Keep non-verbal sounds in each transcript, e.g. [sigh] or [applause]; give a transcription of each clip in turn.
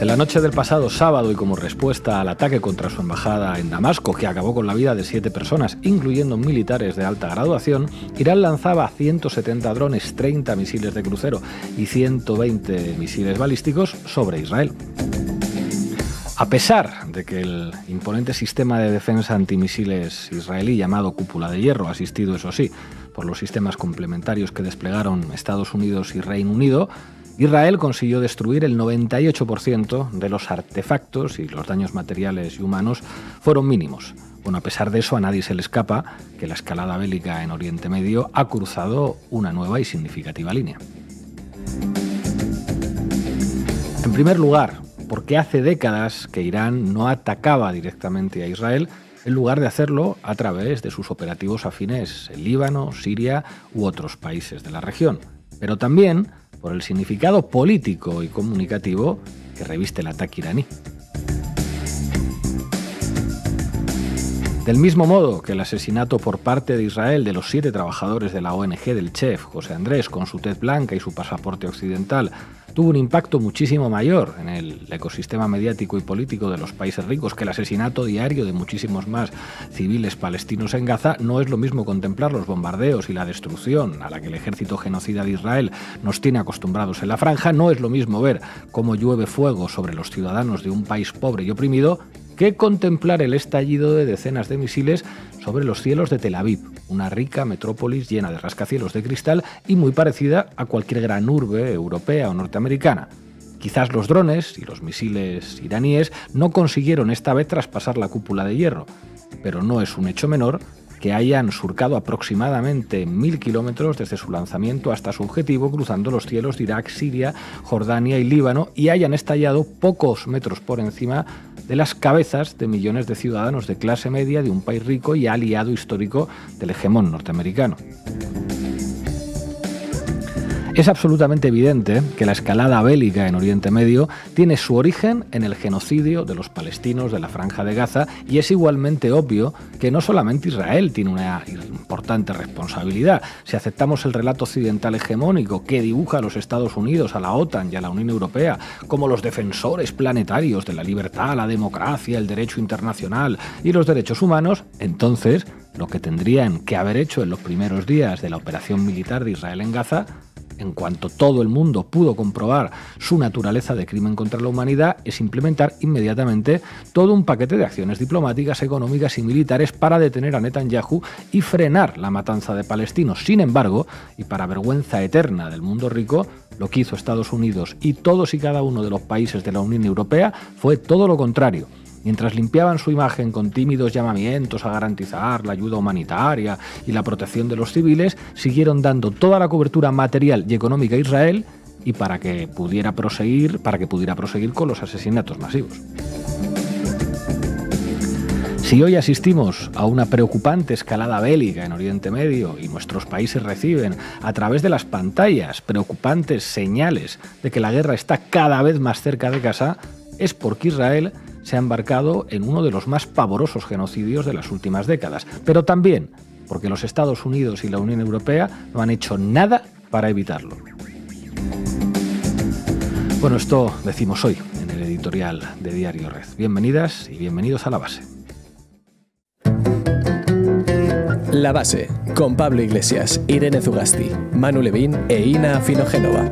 En la noche del pasado sábado y como respuesta al ataque contra su embajada en Damasco, que acabó con la vida de siete personas, incluyendo militares de alta graduación, Irán lanzaba 170 drones, 30 misiles de crucero y 120 misiles balísticos sobre Israel. A pesar de que el imponente sistema de defensa antimisiles israelí llamado Cúpula de Hierro, asistido eso sí por los sistemas complementarios que desplegaron Estados Unidos y Reino Unido, Israel consiguió destruir el 98% de los artefactos y los daños materiales y humanos fueron mínimos. Bueno, a pesar de eso, a nadie se le escapa que la escalada bélica en Oriente Medio ha cruzado una nueva y significativa línea. En primer lugar, porque hace décadas que Irán no atacaba directamente a Israel en lugar de hacerlo a través de sus operativos afines en Líbano, Siria u otros países de la región, pero también por el significado político y comunicativo que reviste el ataque iraní. Del mismo modo que el asesinato por parte de Israel de los siete trabajadores de la ONG del chef José Andrés con su tez blanca y su pasaporte occidental tuvo un impacto muchísimo mayor en el ecosistema mediático y político de los países ricos que el asesinato diario de muchísimos más civiles palestinos en Gaza, no es lo mismo contemplar los bombardeos y la destrucción a la que el ejército genocida de Israel nos tiene acostumbrados en la franja, no es lo mismo ver cómo llueve fuego sobre los ciudadanos de un país pobre y oprimido que contemplar el estallido de decenas de misiles sobre los cielos de Tel Aviv, una rica metrópolis llena de rascacielos de cristal y muy parecida a cualquier gran urbe europea o norteamericana. Quizás los drones y los misiles iraníes no consiguieron esta vez traspasar la cúpula de hierro, pero no es un hecho menor que hayan surcado aproximadamente mil kilómetros desde su lanzamiento hasta su objetivo, cruzando los cielos de Irak, Siria, Jordania y Líbano, y hayan estallado pocos metros por encima de las cabezas de millones de ciudadanos de clase media de un país rico y aliado histórico del hegemón norteamericano. Es absolutamente evidente que la escalada bélica en Oriente Medio tiene su origen en el genocidio de los palestinos de la Franja de Gaza y es igualmente obvio que no solamente Israel tiene una importante responsabilidad. Si aceptamos el relato occidental hegemónico que dibuja a los Estados Unidos, a la OTAN y a la Unión Europea como los defensores planetarios de la libertad, la democracia, el derecho internacional y los derechos humanos, entonces lo que tendrían que haber hecho en los primeros días de la operación militar de Israel en Gaza en cuanto todo el mundo pudo comprobar su naturaleza de crimen contra la humanidad, es implementar inmediatamente todo un paquete de acciones diplomáticas, económicas y militares para detener a Netanyahu y frenar la matanza de palestinos. Sin embargo, y para vergüenza eterna del mundo rico, lo que hizo Estados Unidos y todos y cada uno de los países de la Unión Europea fue todo lo contrario Mientras limpiaban su imagen con tímidos llamamientos a garantizar la ayuda humanitaria y la protección de los civiles, siguieron dando toda la cobertura material y económica a Israel y para que pudiera proseguir, para que pudiera proseguir con los asesinatos masivos. Si hoy asistimos a una preocupante escalada bélica en Oriente Medio y nuestros países reciben a través de las pantallas preocupantes señales de que la guerra está cada vez más cerca de casa, es porque Israel se ha embarcado en uno de los más pavorosos genocidios de las últimas décadas, pero también porque los Estados Unidos y la Unión Europea no han hecho nada para evitarlo. Bueno, esto decimos hoy en el editorial de Diario Red. Bienvenidas y bienvenidos a La Base. La Base, con Pablo Iglesias, Irene Zugasti, Manu Levín e Ina Finogénova.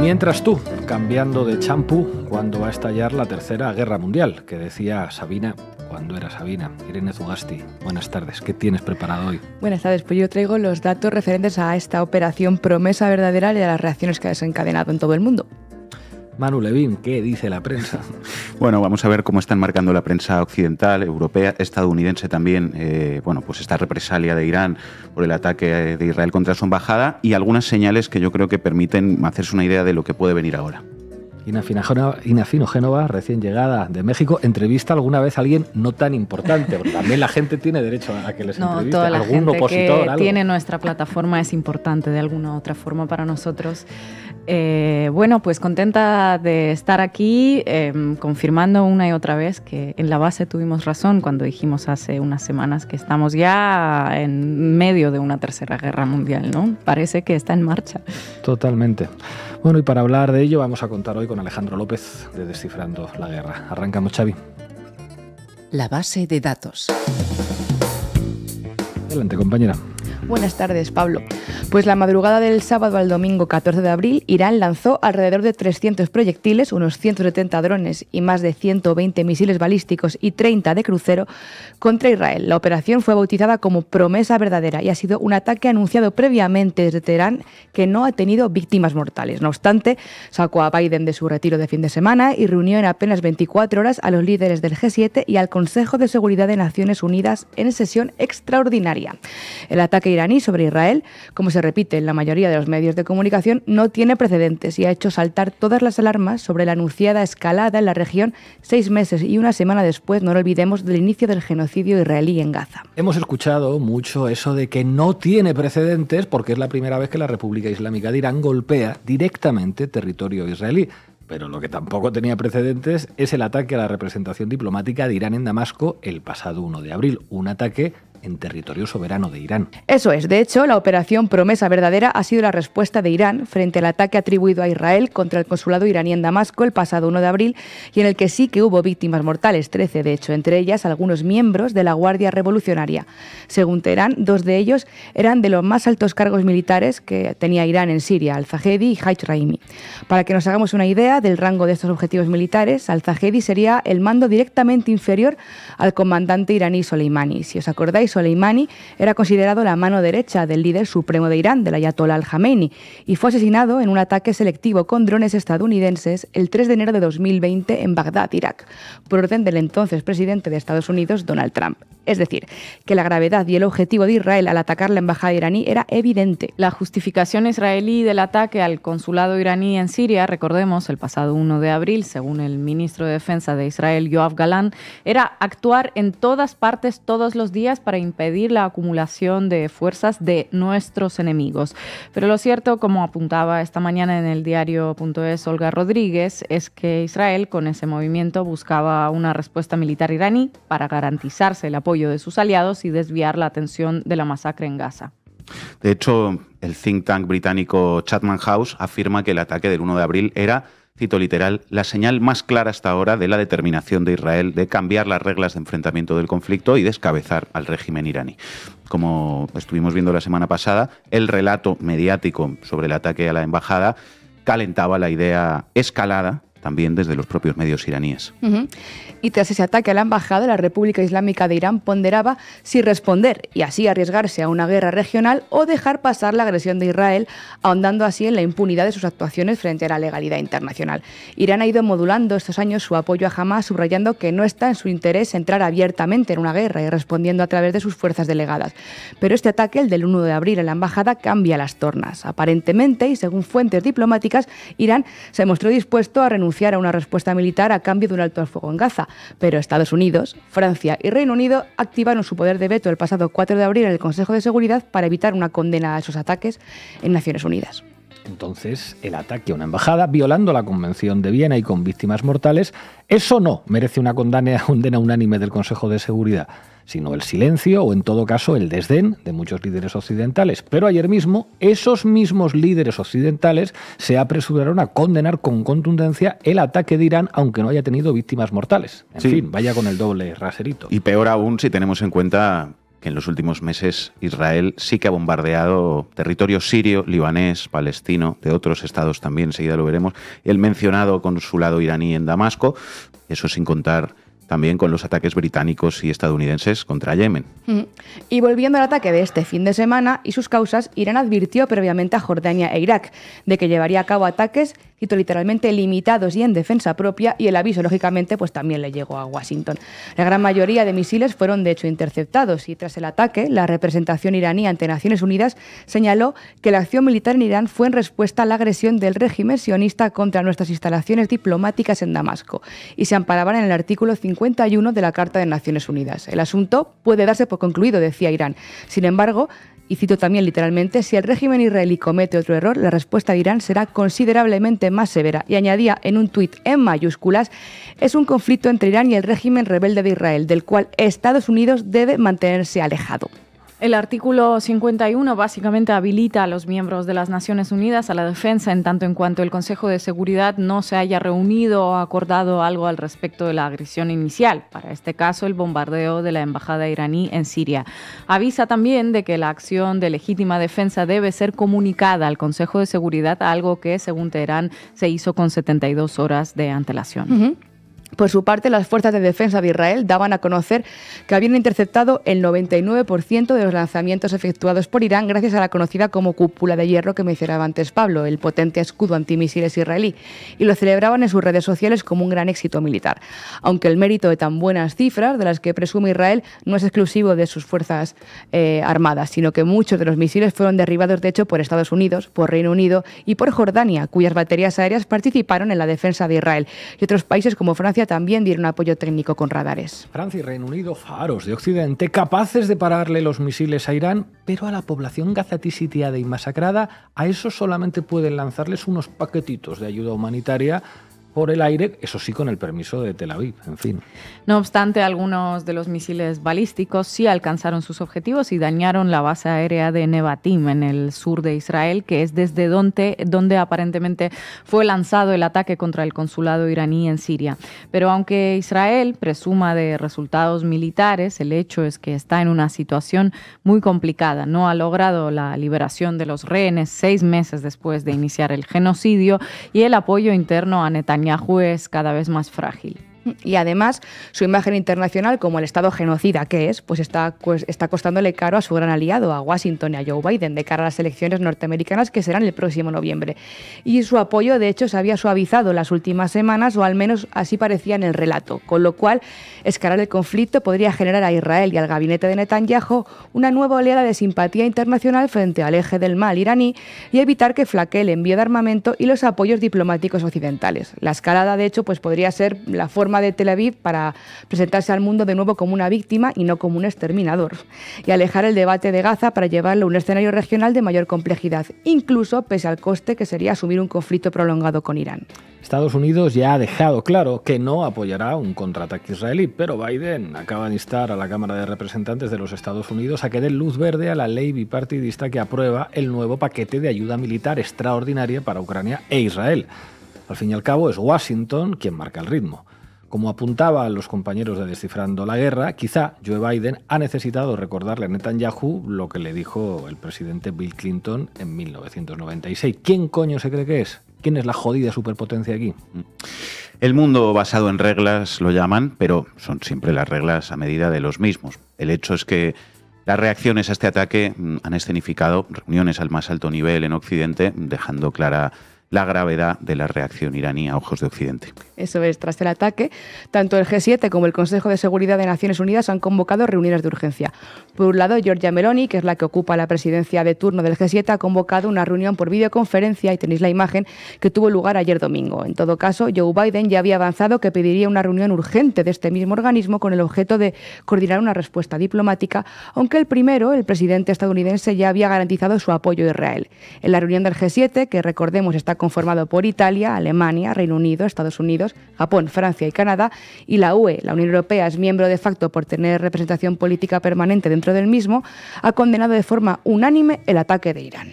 Mientras tú, cambiando de champú cuando va a estallar la Tercera Guerra Mundial, que decía Sabina cuando era Sabina. Irene Zugasti, buenas tardes. ¿Qué tienes preparado hoy? Buenas tardes, pues yo traigo los datos referentes a esta operación promesa verdadera y a las reacciones que ha desencadenado en todo el mundo. Manu Levín, ¿qué dice la prensa? [laughs] Bueno, vamos a ver cómo están marcando la prensa occidental, europea, estadounidense también, eh, bueno, pues esta represalia de Irán por el ataque eh, de Israel contra su embajada y algunas señales que yo creo que permiten hacerse una idea de lo que puede venir ahora. Inafino Génova, recién llegada de México, entrevista alguna vez a alguien no tan importante, porque también la gente tiene derecho a que les no, entreviste. Toda la ¿Algún gente opositor, que tiene nuestra plataforma es importante de alguna u otra forma para nosotros. Eh, bueno, pues contenta de estar aquí, em, confirmando una y otra vez que en la base tuvimos razón cuando dijimos hace unas semanas que estamos ya en medio de una tercera guerra mundial, ¿no? Parece que está en marcha. Totalmente. Bueno, y para hablar de ello vamos a contar hoy con Alejandro López de Descifrando la Guerra. Arrancamos, Xavi. La base de datos. Adelante, compañera. Buenas tardes, Pablo. Pues la madrugada del sábado al domingo 14 de abril, Irán lanzó alrededor de 300 proyectiles, unos 170 drones y más de 120 misiles balísticos y 30 de crucero contra Israel. La operación fue bautizada como Promesa Verdadera y ha sido un ataque anunciado previamente desde Teherán que no ha tenido víctimas mortales. No obstante, sacó a Biden de su retiro de fin de semana y reunió en apenas 24 horas a los líderes del G7 y al Consejo de Seguridad de Naciones Unidas en sesión extraordinaria. El ataque sobre Israel, como se repite en la mayoría de los medios de comunicación, no tiene precedentes y ha hecho saltar todas las alarmas sobre la anunciada escalada en la región seis meses y una semana después, no lo olvidemos, del inicio del genocidio israelí en Gaza. Hemos escuchado mucho eso de que no tiene precedentes porque es la primera vez que la República Islámica de Irán golpea directamente territorio israelí. Pero lo que tampoco tenía precedentes es el ataque a la representación diplomática de Irán en Damasco el pasado 1 de abril, un ataque en territorio soberano de Irán. Eso es, de hecho, la operación Promesa Verdadera ha sido la respuesta de Irán frente al ataque atribuido a Israel contra el consulado iraní en Damasco el pasado 1 de abril y en el que sí que hubo víctimas mortales, 13 de hecho, entre ellas algunos miembros de la Guardia Revolucionaria. Según Teherán, dos de ellos eran de los más altos cargos militares que tenía Irán en Siria, Al-Zahedi y Haidt Raimi. Para que nos hagamos una idea del rango de estos objetivos militares, Al-Zahedi sería el mando directamente inferior al comandante iraní Soleimani. Si os acordáis, Soleimani era considerado la mano derecha del líder supremo de Irán, del Ayatollah al-Khamenei, y fue asesinado en un ataque selectivo con drones estadounidenses el 3 de enero de 2020 en Bagdad, Irak, por orden del entonces presidente de Estados Unidos, Donald Trump. Es decir, que la gravedad y el objetivo de Israel al atacar la embajada iraní era evidente. La justificación israelí del ataque al consulado iraní en Siria, recordemos, el pasado 1 de abril, según el ministro de Defensa de Israel, Yoav Galán, era actuar en todas partes todos los días para impedir la acumulación de fuerzas de nuestros enemigos. Pero lo cierto, como apuntaba esta mañana en el diario.es Olga Rodríguez, es que Israel con ese movimiento buscaba una respuesta militar iraní para garantizarse el apoyo de sus aliados y desviar la atención de la masacre en Gaza. De hecho, el think tank británico Chapman House afirma que el ataque del 1 de abril era, cito literal, la señal más clara hasta ahora de la determinación de Israel de cambiar las reglas de enfrentamiento del conflicto y descabezar al régimen iraní. Como estuvimos viendo la semana pasada, el relato mediático sobre el ataque a la embajada calentaba la idea escalada también desde los propios medios iraníes. Y tras ese ataque a la embajada, la República Islámica de Irán ponderaba si responder y así arriesgarse a una guerra regional o dejar pasar la agresión de Israel, ahondando así en la impunidad de sus actuaciones frente a la legalidad internacional. Irán ha ido modulando estos años su apoyo a Hamas, subrayando que no está en su interés entrar abiertamente en una guerra y respondiendo a través de sus fuerzas delegadas. Pero este ataque, el del 1 de abril a la embajada, cambia las tornas. Aparentemente, y según fuentes diplomáticas, Irán se mostró dispuesto a renunciar a una respuesta militar a cambio de un alto al fuego en Gaza, pero Estados Unidos, Francia y Reino Unido activaron su poder de veto el pasado 4 de abril en el Consejo de Seguridad para evitar una condena a esos ataques en Naciones Unidas. Entonces, el ataque a una embajada violando la Convención de Viena y con víctimas mortales, eso no merece una condena [laughs] unánime del Consejo de Seguridad sino el silencio o en todo caso el desdén de muchos líderes occidentales. Pero ayer mismo esos mismos líderes occidentales se apresuraron a condenar con contundencia el ataque de Irán, aunque no haya tenido víctimas mortales. En fin, vaya con el doble raserito. Y peor aún si tenemos en cuenta que en los últimos meses Israel sí que ha bombardeado territorio sirio, libanés, palestino, de otros estados también, enseguida lo veremos, el mencionado consulado iraní en Damasco, eso sin contar también con los ataques británicos y estadounidenses contra Yemen. Mm. Y volviendo al ataque de este fin de semana y sus causas, Irán advirtió previamente a Jordania e Irak de que llevaría a cabo ataques literalmente, limitados y en defensa propia, y el aviso, lógicamente, pues también le llegó a Washington. La gran mayoría de misiles fueron, de hecho, interceptados, y tras el ataque, la representación iraní ante Naciones Unidas señaló que la acción militar en Irán fue en respuesta a la agresión del régimen sionista contra nuestras instalaciones diplomáticas en Damasco, y se amparaban en el artículo 51 de la Carta de Naciones Unidas. El asunto puede darse por concluido, decía Irán. Sin embargo, y cito también literalmente, si el régimen israelí comete otro error, la respuesta de Irán será considerablemente más severa. Y añadía en un tuit en mayúsculas, es un conflicto entre Irán y el régimen rebelde de Israel, del cual Estados Unidos debe mantenerse alejado. El artículo 51 básicamente habilita a los miembros de las Naciones Unidas a la defensa en tanto en cuanto el Consejo de Seguridad no se haya reunido o acordado algo al respecto de la agresión inicial, para este caso el bombardeo de la embajada iraní en Siria. Avisa también de que la acción de legítima defensa debe ser comunicada al Consejo de Seguridad, algo que según Teherán se hizo con 72 horas de antelación. Por su parte, las fuerzas de defensa de Israel daban a conocer que habían interceptado el 99% de los lanzamientos efectuados por Irán gracias a la conocida como cúpula de hierro que mencionaba antes Pablo, el potente escudo antimisiles israelí, y lo celebraban en sus redes sociales como un gran éxito militar. Aunque el mérito de tan buenas cifras de las que presume Israel no es exclusivo de sus fuerzas eh, armadas, sino que muchos de los misiles fueron derribados de hecho por Estados Unidos, por Reino Unido y por Jordania, cuyas baterías aéreas participaron en la defensa de Israel, y otros países como Francia también dieron apoyo técnico con radares. Francia y Reino Unido, faros de Occidente, capaces de pararle los misiles a Irán, pero a la población gazatí sitiada y masacrada, a eso solamente pueden lanzarles unos paquetitos de ayuda humanitaria por el aire, eso sí con el permiso de Tel Aviv, en fin. No obstante, algunos de los misiles balísticos sí alcanzaron sus objetivos y dañaron la base aérea de Nebatim en el sur de Israel, que es desde donde, donde aparentemente fue lanzado el ataque contra el consulado iraní en Siria. Pero aunque Israel presuma de resultados militares, el hecho es que está en una situación muy complicada. No ha logrado la liberación de los rehenes seis meses después de iniciar el genocidio y el apoyo interno a Netanyahu Yahoo es cada vez más frágil. Y además, su imagen internacional como el Estado genocida que es, pues está, está costándole caro a su gran aliado, a Washington y a Joe Biden, de cara a las elecciones norteamericanas que serán el próximo noviembre. Y su apoyo, de hecho, se había suavizado las últimas semanas, o al menos así parecía en el relato, con lo cual escalar el conflicto podría generar a Israel y al gabinete de Netanyahu una nueva oleada de simpatía internacional frente al eje del mal iraní y evitar que flaquee el envío de armamento y los apoyos diplomáticos occidentales. La escalada, de hecho, pues podría ser la forma de Tel Aviv para presentarse al mundo de nuevo como una víctima y no como un exterminador, y alejar el debate de Gaza para llevarlo a un escenario regional de mayor complejidad, incluso pese al coste que sería asumir un conflicto prolongado con Irán. Estados Unidos ya ha dejado claro que no apoyará un contraataque israelí, pero Biden acaba de instar a la Cámara de Representantes de los Estados Unidos a que dé luz verde a la ley bipartidista que aprueba el nuevo paquete de ayuda militar extraordinaria para Ucrania e Israel. Al fin y al cabo es Washington quien marca el ritmo. Como apuntaba a los compañeros de Descifrando la Guerra, quizá Joe Biden ha necesitado recordarle a Netanyahu lo que le dijo el presidente Bill Clinton en 1996. ¿Quién coño se cree que es? ¿Quién es la jodida superpotencia aquí? Mm. El mundo basado en reglas lo llaman, pero son siempre las reglas a medida de los mismos. El hecho es que las reacciones a este ataque mm, han escenificado reuniones al más alto nivel en Occidente, dejando clara la gravedad de la reacción iraní a ojos de Occidente. Eso es, tras el ataque, tanto el G7 como el Consejo de Seguridad de Naciones Unidas han convocado reuniones de urgencia. Por un lado, Georgia Meloni, que es la que ocupa la presidencia de turno del G7, ha convocado una reunión por videoconferencia y tenéis la imagen que tuvo lugar ayer domingo. En todo caso, Joe Biden ya había avanzado que pediría una reunión urgente de este mismo organismo con el objeto de coordinar una respuesta diplomática, aunque el primero, el presidente estadounidense, ya había garantizado su apoyo a Israel. En la reunión del G7, que recordemos está conformado por Italia, Alemania, Reino Unido, Estados Unidos, Japón, Francia y Canadá, y la UE, la Unión Europea, es miembro de facto por tener representación política permanente dentro del mismo, ha condenado de forma unánime el ataque de Irán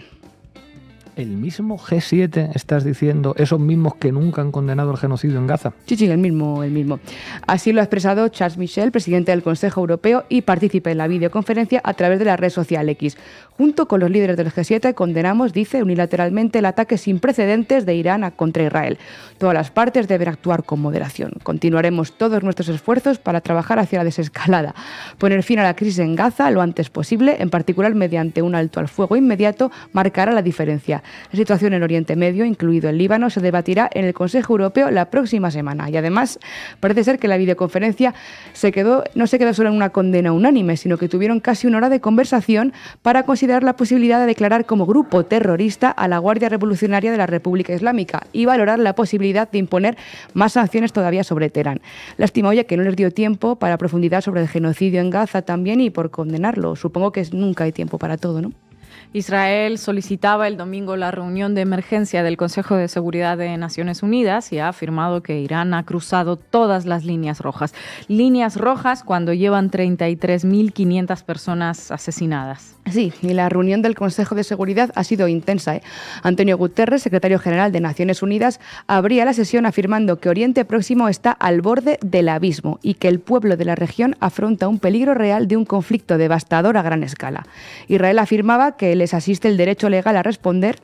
el mismo G7, estás diciendo, esos mismos que nunca han condenado el genocidio en Gaza. Sí, sí, el mismo, el mismo. Así lo ha expresado Charles Michel, presidente del Consejo Europeo, y participa en la videoconferencia a través de la red social X. Junto con los líderes del G7 condenamos, dice unilateralmente, el ataque sin precedentes de Irán contra Israel. Todas las partes deben actuar con moderación. Continuaremos todos nuestros esfuerzos para trabajar hacia la desescalada, poner fin a la crisis en Gaza lo antes posible, en particular mediante un alto al fuego inmediato, marcará la diferencia. La situación en Oriente Medio, incluido el Líbano, se debatirá en el Consejo Europeo la próxima semana. Y además, parece ser que la videoconferencia se quedó, no se quedó solo en una condena unánime, sino que tuvieron casi una hora de conversación para considerar la posibilidad de declarar como grupo terrorista a la Guardia Revolucionaria de la República Islámica y valorar la posibilidad de imponer más sanciones todavía sobre Teherán. Lástima, oye, que no les dio tiempo para profundizar sobre el genocidio en Gaza también y por condenarlo. Supongo que nunca hay tiempo para todo, ¿no? Israel solicitaba el domingo la reunión de emergencia del Consejo de Seguridad de Naciones Unidas y ha afirmado que Irán ha cruzado todas las líneas rojas. Líneas rojas cuando llevan 33.500 personas asesinadas. Sí, y la reunión del Consejo de Seguridad ha sido intensa. ¿eh? Antonio Guterres, secretario general de Naciones Unidas, abría la sesión afirmando que Oriente Próximo está al borde del abismo y que el pueblo de la región afronta un peligro real de un conflicto devastador a gran escala. Israel afirmaba que les asiste el derecho legal a responder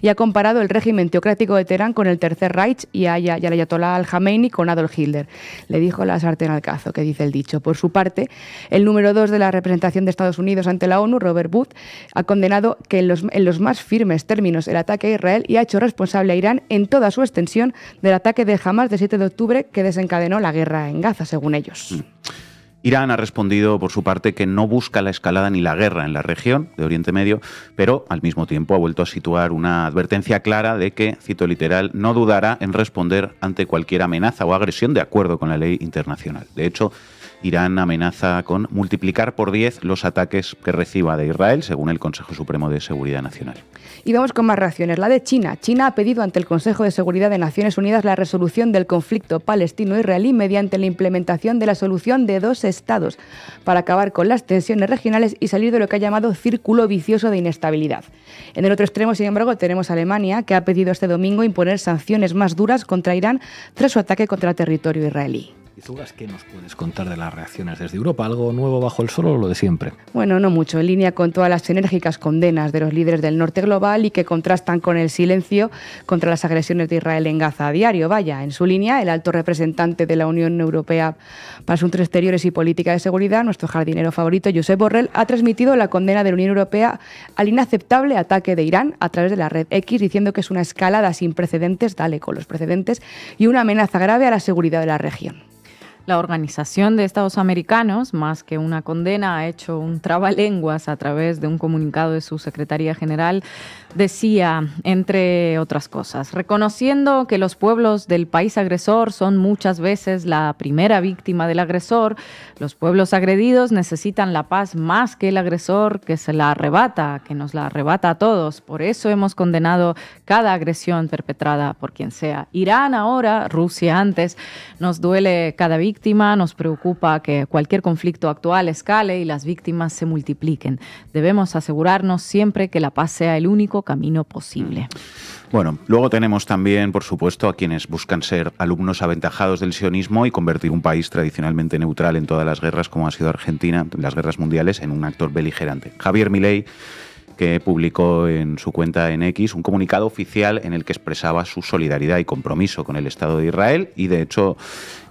y ha comparado el régimen teocrático de Teherán con el Tercer Reich y, a, al Ayatollah al con Adolf Hitler. Le dijo la sartén al cazo, que dice el dicho. Por su parte, el número dos de la representación de Estados Unidos ante la ONU, Robert Booth, ha condenado que en los, más firmes términos el ataque a Israel y ha hecho responsable a Irán en toda su extensión del ataque de Hamas del 7 de octubre que desencadenó la guerra en Gaza, según ellos. Mm. Irán ha respondido por su parte que no busca la escalada ni la guerra en la región de Oriente Medio, pero al mismo tiempo ha vuelto a situar una advertencia clara de que, cito literal, no dudará en responder ante cualquier amenaza o agresión de acuerdo con la ley internacional. De hecho, Irán amenaza con multiplicar por 10 los ataques que reciba de Israel, según el Consejo Supremo de Seguridad Nacional. Y vamos con más reacciones. La de China. China ha pedido ante el Consejo de Seguridad de Naciones Unidas la resolución del conflicto palestino-israelí mediante la implementación de la solución de dos estados para acabar con las tensiones regionales y salir de lo que ha llamado círculo vicioso de inestabilidad. En el otro extremo, sin embargo, tenemos a Alemania, que ha pedido este domingo imponer sanciones más duras contra Irán tras su ataque contra el territorio israelí. ¿qué nos puedes contar de las reacciones desde Europa? ¿Algo nuevo bajo el sol o lo de siempre? Bueno, no mucho, en línea con todas las enérgicas condenas de los líderes del norte global y que contrastan con el silencio contra las agresiones de Israel en Gaza a diario. Vaya, en su línea, el alto representante de la Unión Europea para Asuntos Exteriores y Política de Seguridad, nuestro jardinero favorito, Josep Borrell, ha transmitido la condena de la Unión Europea al inaceptable ataque de Irán a través de la red X, diciendo que es una escalada sin precedentes, dale con los precedentes, y una amenaza grave a la seguridad de la región. La Organización de Estados Americanos, más que una condena, ha hecho un trabalenguas a través de un comunicado de su Secretaría General decía, entre otras cosas, reconociendo que los pueblos del país agresor son muchas veces la primera víctima del agresor, los pueblos agredidos necesitan la paz más que el agresor que se la arrebata, que nos la arrebata a todos. Por eso hemos condenado cada agresión perpetrada por quien sea. Irán ahora, Rusia antes, nos duele cada víctima, nos preocupa que cualquier conflicto actual escale y las víctimas se multipliquen. Debemos asegurarnos siempre que la paz sea el único camino posible. Mm. Bueno, luego tenemos también, por supuesto, a quienes buscan ser alumnos aventajados del sionismo y convertir un país tradicionalmente neutral en todas las guerras, como ha sido Argentina, en las guerras mundiales, en un actor beligerante. Javier Milei que publicó en su cuenta en X un comunicado oficial en el que expresaba su solidaridad y compromiso con el Estado de Israel y de hecho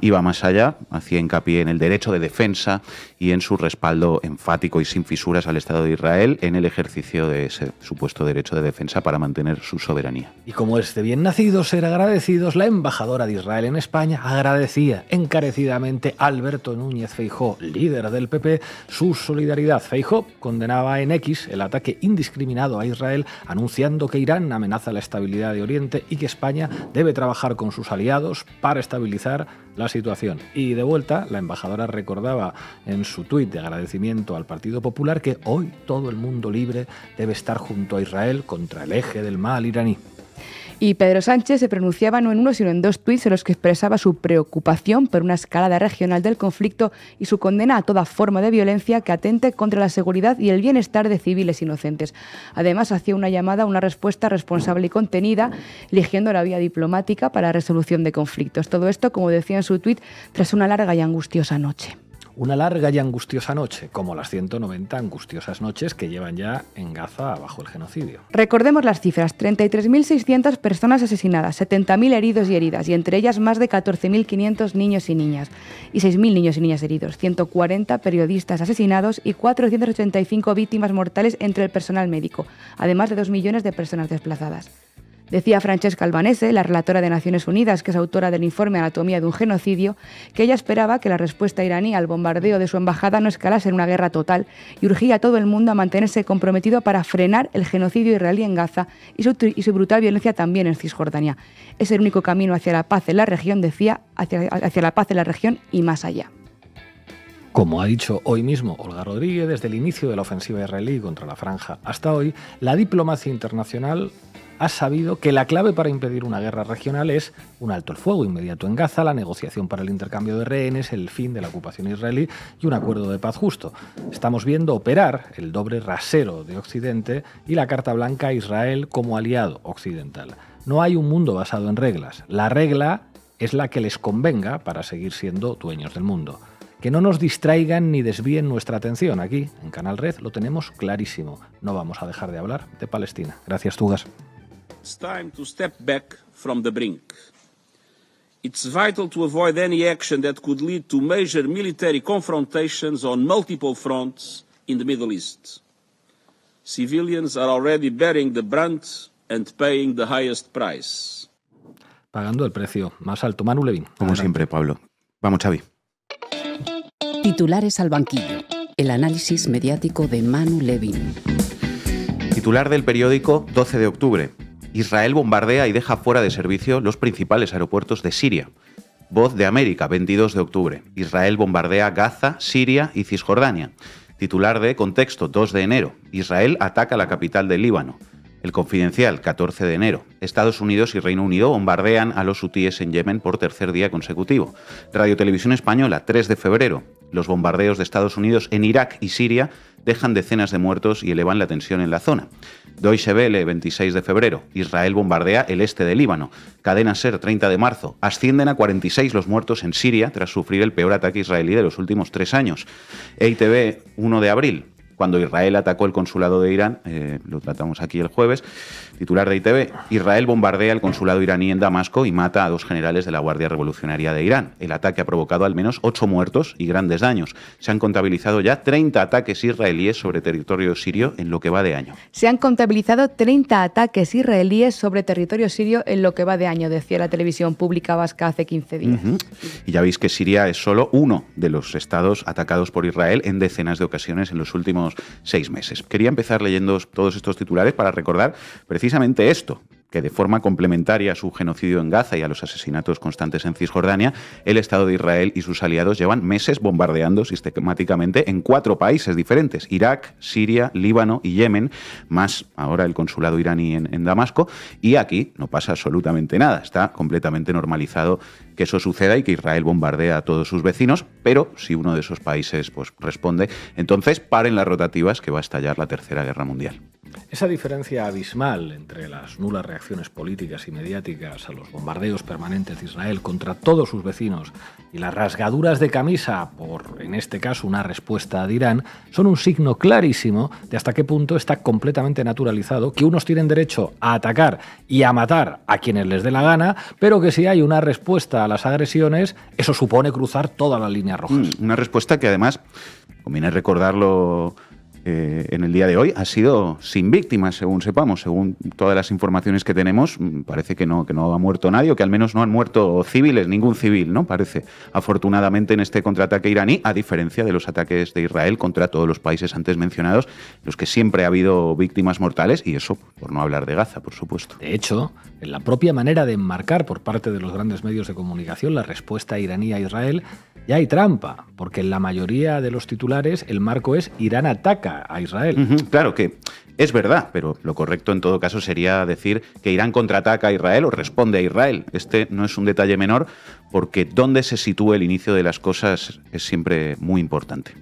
iba más allá, hacía hincapié en el derecho de defensa y en su respaldo enfático y sin fisuras al Estado de Israel en el ejercicio de ese supuesto derecho de defensa para mantener su soberanía. Y como es de bien nacido ser agradecidos, la embajadora de Israel en España agradecía encarecidamente a Alberto Núñez Feijó, líder del PP, su solidaridad. Feijó condenaba en X el ataque indiscriminado a Israel, anunciando que Irán amenaza la estabilidad de Oriente y que España debe trabajar con sus aliados para estabilizar la situación. Y de vuelta, la embajadora recordaba en su tuit de agradecimiento al Partido Popular que hoy todo el mundo libre debe estar junto a Israel contra el eje del mal iraní. Y Pedro Sánchez se pronunciaba no en uno, sino en dos tuits en los que expresaba su preocupación por una escalada regional del conflicto y su condena a toda forma de violencia que atente contra la seguridad y el bienestar de civiles inocentes. Además, hacía una llamada a una respuesta responsable y contenida, eligiendo la vía diplomática para resolución de conflictos. Todo esto, como decía en su tuit, tras una larga y angustiosa noche. Una larga y angustiosa noche, como las 190 angustiosas noches que llevan ya en Gaza bajo el genocidio. Recordemos las cifras, 33.600 personas asesinadas, 70.000 heridos y heridas, y entre ellas más de 14.500 niños y niñas, y 6.000 niños y niñas heridos, 140 periodistas asesinados y 485 víctimas mortales entre el personal médico, además de 2 millones de personas desplazadas. Decía Francesca Albanese, la relatora de Naciones Unidas, que es autora del informe Anatomía de un genocidio, que ella esperaba que la respuesta iraní al bombardeo de su embajada no escalase en una guerra total y urgía a todo el mundo a mantenerse comprometido para frenar el genocidio israelí en Gaza y su, brutal violencia también en Cisjordania. Es el único camino hacia la paz en la región, decía, hacia, hacia la paz en la región y más allá. Como ha dicho hoy mismo Olga Rodríguez, desde el inicio de la ofensiva israelí contra la franja hasta hoy, la diplomacia internacional ha sabido que la clave para impedir una guerra regional es un alto el fuego inmediato en Gaza, la negociación para el intercambio de rehenes, el fin de la ocupación israelí y un acuerdo de paz justo. Estamos viendo operar el doble rasero de Occidente y la Carta Blanca a Israel como aliado occidental. No hay un mundo basado en reglas. La regla es la que les convenga para seguir siendo dueños del mundo que no nos distraigan ni desvíen nuestra atención. Aquí, en Canal Red, lo tenemos clarísimo. No vamos a dejar de hablar de Palestina. Gracias, Tugas. It's time to step back from the brink. It's vital to avoid any action that could lead to major military confrontations on multiple fronts in the Middle East. Civilians are already bearing the brunt and paying the highest price. Pagando el precio más alto, Manu Levin. Como siempre, Pablo. Vamos, Xavi. Titulares al banquillo. El análisis mediático de Manu Levin. Titular del periódico 12 de octubre. Israel bombardea y deja fuera de servicio los principales aeropuertos de Siria. Voz de América, 22 de octubre. Israel bombardea Gaza, Siria y Cisjordania. Titular de Contexto, 2 de enero. Israel ataca la capital del Líbano. El Confidencial, 14 de enero. Estados Unidos y Reino Unido bombardean a los hutíes en Yemen por tercer día consecutivo. Radio Televisión Española, 3 de febrero. Los bombardeos de Estados Unidos en Irak y Siria dejan decenas de muertos y elevan la tensión en la zona. Deutsche Welle, 26 de febrero. Israel bombardea el este de Líbano. Cadena Ser, 30 de marzo. Ascienden a 46 los muertos en Siria tras sufrir el peor ataque israelí de los últimos tres años. EITB, 1 de abril cuando Israel atacó el consulado de Irán, eh, lo tratamos aquí el jueves, titular de ITV, Israel bombardea el consulado iraní en Damasco y mata a dos generales de la Guardia Revolucionaria de Irán. El ataque ha provocado al menos ocho muertos y grandes daños. Se han contabilizado ya 30 ataques israelíes sobre territorio sirio en lo que va de año. Se han contabilizado 30 ataques israelíes sobre territorio sirio en lo que va de año, decía la televisión pública vasca hace 15 días. Y ya veis que Siria es solo uno de los estados atacados por Israel en decenas de ocasiones en los últimos seis meses. Quería empezar leyendo todos estos titulares para recordar precisamente esto, que de forma complementaria a su genocidio en Gaza y a los asesinatos constantes en Cisjordania, el Estado de Israel y sus aliados llevan meses bombardeando sistemáticamente en cuatro países diferentes, Irak, Siria, Líbano y Yemen, más ahora el consulado iraní en, en Damasco, y aquí no pasa absolutamente nada, está completamente normalizado que eso suceda y que Israel bombardea a todos sus vecinos, pero si uno de esos países pues, responde, entonces paren las rotativas que va a estallar la Tercera Guerra Mundial. Esa diferencia abismal entre las nulas reacciones políticas y mediáticas a los bombardeos permanentes de Israel contra todos sus vecinos las rasgaduras de camisa, por en este caso una respuesta de Irán, son un signo clarísimo de hasta qué punto está completamente naturalizado que unos tienen derecho a atacar y a matar a quienes les dé la gana, pero que si hay una respuesta a las agresiones, eso supone cruzar toda la línea roja. Mm, una respuesta que además, conviene recordarlo eh, en el día de hoy ha sido sin víctimas, según sepamos, según todas las informaciones que tenemos, mm, parece que no, que no ha muerto nadie, o que al menos no han muerto civiles, ningún civil, ¿no? Parece, afortunadamente, en este contraataque iraní, a diferencia de los ataques de Israel contra todos los países antes mencionados, los que siempre ha habido víctimas mortales, y eso por no hablar de Gaza, por supuesto. De hecho, en la propia manera de enmarcar por parte de los grandes medios de comunicación la respuesta iraní a Israel, ya hay trampa, porque en la mayoría de los titulares el marco es Irán ataca a Israel. claro que es verdad, pero lo correcto en todo caso sería decir que Irán contraataca a Israel o responde a Israel. Este no es un detalle menor porque dónde se sitúa el inicio de las cosas es siempre muy importante.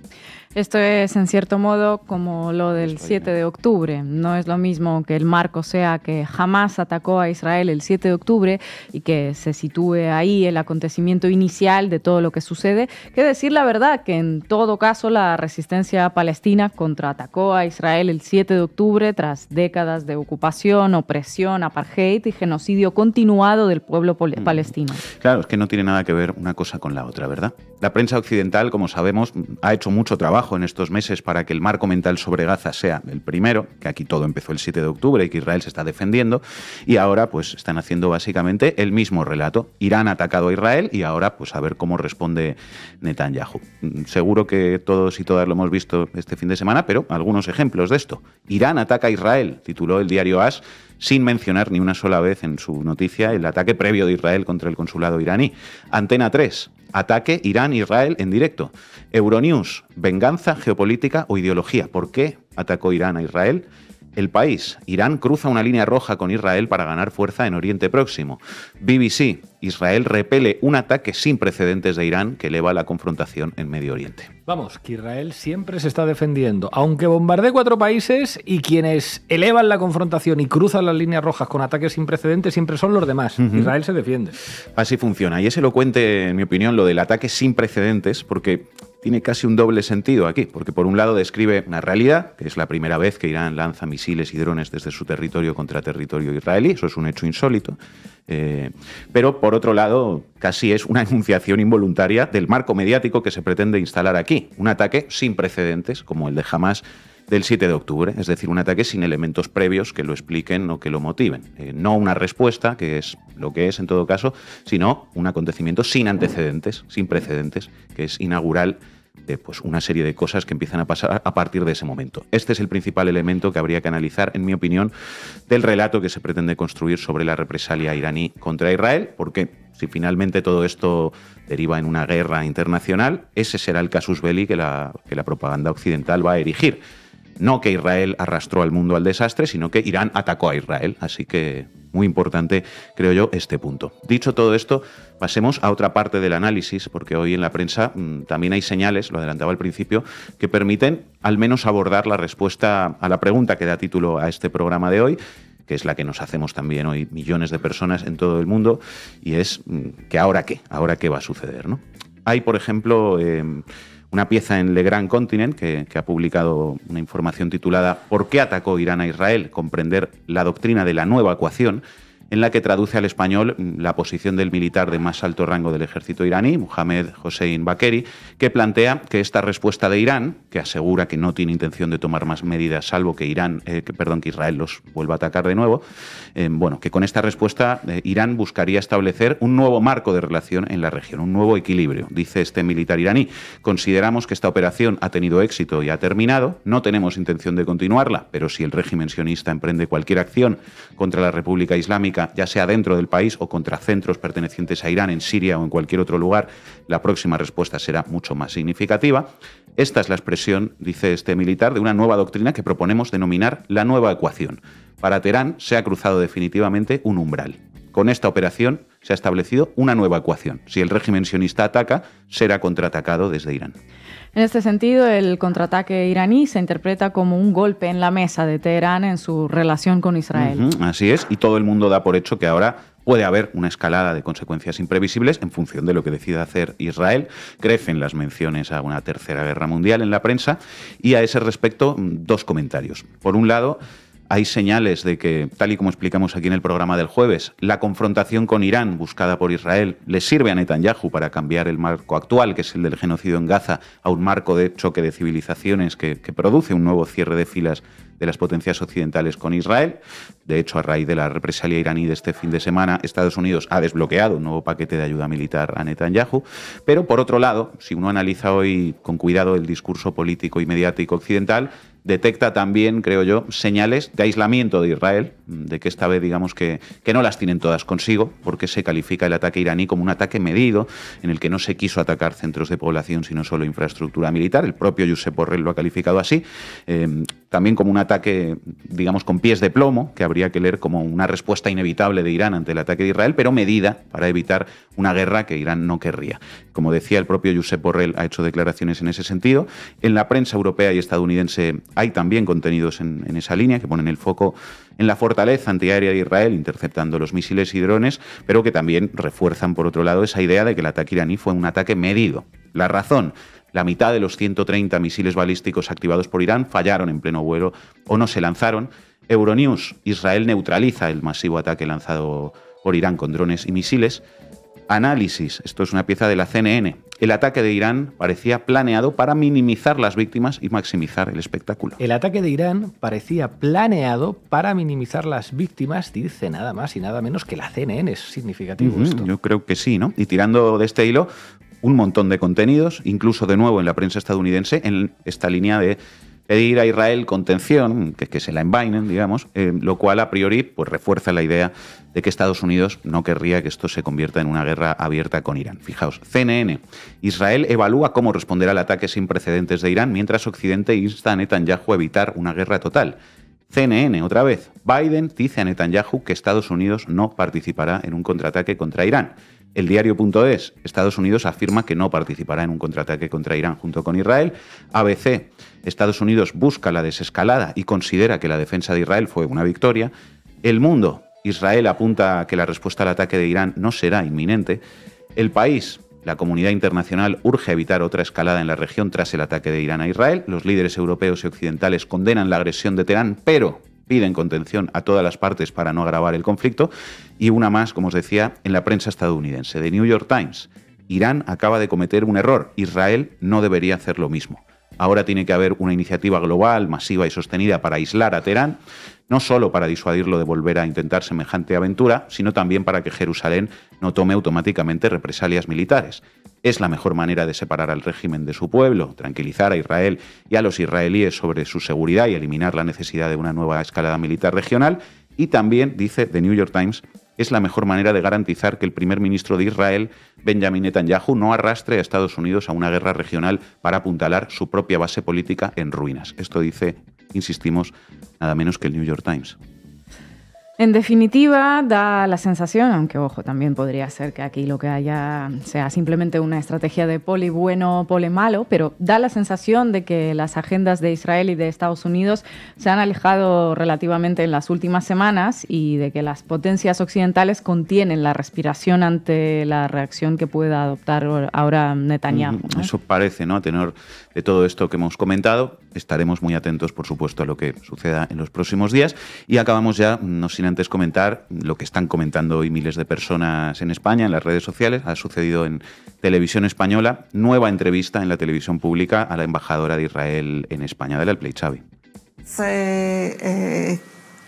Esto es, en cierto modo, como lo del 7 de octubre. No es lo mismo que el marco sea que jamás atacó a Israel el 7 de octubre y que se sitúe ahí el acontecimiento inicial de todo lo que sucede, que decir la verdad, que en todo caso la resistencia palestina contraatacó a Israel el 7 de octubre tras décadas de ocupación, opresión, apartheid y genocidio continuado del pueblo mm. palestino. Claro, es que no tiene nada que ver una cosa con la otra, ¿verdad? La prensa occidental, como sabemos, ha hecho mucho trabajo en estos meses para que el marco mental sobre Gaza sea el primero, que aquí todo empezó el 7 de octubre y que Israel se está defendiendo, y ahora pues están haciendo básicamente el mismo relato. Irán ha atacado a Israel y ahora pues a ver cómo responde Netanyahu. Mm, seguro que todos y todas lo hemos visto este fin de semana, pero algunos ejemplos de esto. Irán ataca a Israel, tituló el diario Ash sin mencionar ni una sola vez en su noticia el ataque previo de Israel contra el consulado iraní. Antena 3, ataque Irán-Israel en directo. Euronews, venganza geopolítica o ideología. ¿Por qué atacó Irán a Israel? El país. Irán cruza una línea roja con Israel para ganar fuerza en Oriente Próximo. BBC. Israel repele un ataque sin precedentes de Irán que eleva la confrontación en Medio Oriente. Vamos, que Israel siempre se está defendiendo. Aunque bombardee cuatro países y quienes elevan la confrontación y cruzan las líneas rojas con ataques sin precedentes siempre son los demás. Israel se defiende. Así funciona. Y es elocuente, en mi opinión, lo del ataque sin precedentes, porque tiene casi un doble sentido aquí, porque por un lado describe una realidad, que es la primera vez que Irán lanza misiles y drones desde su territorio contra territorio israelí, eso es un hecho insólito, eh, pero por otro lado casi es una [laughs] enunciación involuntaria del marco mediático que se pretende instalar aquí, un ataque sin precedentes como el de Hamas del 7 de octubre, es decir, un ataque sin elementos previos que lo expliquen o que lo motiven. Eh, no una respuesta, que es lo que es en todo caso, sino un acontecimiento sin antecedentes, sin precedentes, que es inaugural pues una serie de cosas que empiezan a pasar a partir de ese momento. Este es el principal elemento que habría que analizar, en mi opinión, del relato que se pretende construir sobre la represalia iraní contra Israel, porque si finalmente todo esto deriva en una guerra internacional, ese será el casus belli que que la propaganda occidental va a erigir no que Israel arrastró al mundo al desastre, sino que Irán atacó a Israel. Así que muy importante, creo yo, este punto. Dicho todo esto, pasemos a otra parte del análisis, porque hoy en la prensa mm, también hay señales, lo adelantaba al principio, que permiten al menos abordar la respuesta a la pregunta que da título a este programa de hoy que es la que nos hacemos también hoy millones de personas en todo el mundo, y es mm, que ahora qué, ahora qué va a suceder. ¿no? Hay, por ejemplo, em, una pieza en Le Grand Continent que, ha publicado una información titulada ¿Por qué atacó Irán a Israel? Comprender la doctrina de la nueva ecuación, en la que traduce al español la posición del militar de más alto rango del ejército iraní, Mohamed Hossein Bakeri, que plantea que esta respuesta de Irán, que asegura que no tiene intención de tomar más medidas salvo que Irán, eh, que, perdón, que Israel los vuelva a atacar de nuevo, eh, bueno, que con esta respuesta eh, Irán buscaría establecer un nuevo marco de relación en la región, un nuevo equilibrio, dice este militar iraní. Consideramos que esta operación ha tenido éxito y ha terminado, no tenemos intención de continuarla, pero si el régimen sionista emprende cualquier acción contra la República Islámica ya sea dentro del país o contra centros pertenecientes a Irán en Siria o en cualquier otro lugar, la próxima respuesta será mucho más significativa. Esta es la expresión, dice este militar, de una nueva doctrina que proponemos denominar la nueva ecuación. Para Teherán se ha cruzado definitivamente un umbral. Con esta operación se ha establecido una nueva ecuación. Si el régimen sionista ataca, será contraatacado desde Irán. En este sentido, el contraataque iraní se interpreta como un golpe en la mesa de Teherán en su relación con Israel. así es, y todo el mundo da por hecho que ahora puede haber una escalada de consecuencias imprevisibles en función de lo que decida hacer Israel. Crecen las menciones a una tercera guerra mundial en la prensa y a ese respecto mm, dos comentarios. Por un lado, hay señales de que, tal y como explicamos aquí en el programa del jueves, la confrontación con Irán buscada por Israel le sirve a Netanyahu para cambiar el marco actual, que es el del genocidio en Gaza, a un marco de choque de civilizaciones que, que produce un nuevo cierre de filas de las potencias occidentales con Israel. De hecho, a raíz de la represalia iraní de este fin de semana, Estados Unidos ha desbloqueado un nuevo paquete de ayuda militar a Netanyahu. Pero por otro lado, si uno analiza hoy con cuidado el discurso político y mediático occidental, detecta también, creo yo, señales de aislamiento de Israel, de que esta vez digamos que, que, no las tienen todas consigo, porque se califica el ataque iraní como un ataque medido en el que no se quiso atacar centros de población, sino solo infraestructura militar. El propio Josep Borrell lo ha calificado así. Eh, también como un ataque, digamos, con pies de plomo, que habría que leer como una respuesta inevitable de Irán ante el ataque de Israel, pero medida para evitar una guerra que Irán no querría. Como decía el propio Josep Borrell, ha hecho declaraciones en ese sentido. En la prensa europea y estadounidense hay también contenidos en, esa línea que ponen el foco en la fortaleza antiaérea de Israel, interceptando los misiles y drones, pero que también refuerzan, por otro lado, esa idea de que el ataque iraní fue un ataque medido. La razón, la mitad de los 130 misiles balísticos activados por Irán fallaron en pleno vuelo o no se lanzaron. Euronews, Israel neutraliza el masivo ataque lanzado por Irán con drones y misiles. Análisis, esto es una pieza de la CNN. El ataque de Irán parecía planeado para minimizar las víctimas y maximizar el espectáculo. El ataque de Irán parecía planeado para minimizar las víctimas, dice nada más y nada menos que la CNN. Es significativo esto. Yo creo que sí, ¿no? Y tirando de este hilo, un montón de contenidos, incluso de nuevo en la prensa estadounidense, en esta línea de pedir a Israel contención, que, que se la envainen, digamos, eh, lo cual a priori pues, refuerza la idea de que Estados Unidos no querría que esto se convierta en una guerra abierta con Irán. Fijaos, CNN, Israel evalúa cómo responder al ataque sin precedentes de Irán, mientras Occidente insta a Netanyahu a evitar una guerra total. CNN, otra vez, Biden dice a Netanyahu que Estados Unidos no participará en un contraataque contra Irán. El diario.es, Estados Unidos afirma que no participará en un contraataque contra Irán junto con Israel. ABC, Estados Unidos busca la desescalada y considera que la defensa de Israel fue una victoria. El mundo, Israel apunta a que la respuesta al ataque de Irán no será inminente. El país, la comunidad internacional urge evitar otra escalada en la región tras el ataque de Irán a Israel. Los líderes europeos y occidentales condenan la agresión de Teherán, pero piden contención a todas las partes para no agravar el conflicto, y una más, como os decía, en la prensa estadounidense, The New York Times. Irán acaba de cometer un error, Israel no debería hacer lo mismo. Ahora tiene que haber una iniciativa global, masiva y sostenida para aislar a Teherán, no solo para disuadirlo de volver a intentar semejante aventura, sino también para que Jerusalén no tome automáticamente represalias militares. Es la mejor manera de separar al régimen de su pueblo, tranquilizar a Israel y a los israelíes sobre su seguridad y eliminar la necesidad de una nueva escalada militar regional. Y también, dice The New York Times, es la mejor manera de garantizar que el primer ministro de Israel, Benjamin Netanyahu, no arrastre a Estados Unidos a una guerra regional para apuntalar su propia base política en ruinas. Esto dice, insistimos, nada menos que el New York Times. En definitiva, da la sensación, aunque ojo, también podría ser que aquí lo que haya sea simplemente una estrategia de poli bueno, poli malo, pero da la sensación de que las agendas de Israel y de Estados Unidos se han alejado relativamente en las últimas semanas y de que las potencias occidentales contienen la respiración ante la reacción que pueda adoptar ahora Netanyahu. Eso parece, ¿no? de todo esto que hemos comentado. Estaremos muy atentos, por supuesto, a lo que suceda en los próximos días. Y acabamos ya, no sin antes comentar lo que están comentando hoy miles de personas en España, en las redes sociales. Ha sucedido en Televisión Española, nueva entrevista en la televisión pública a la embajadora de Israel en España. de la play, Xavi. Eh,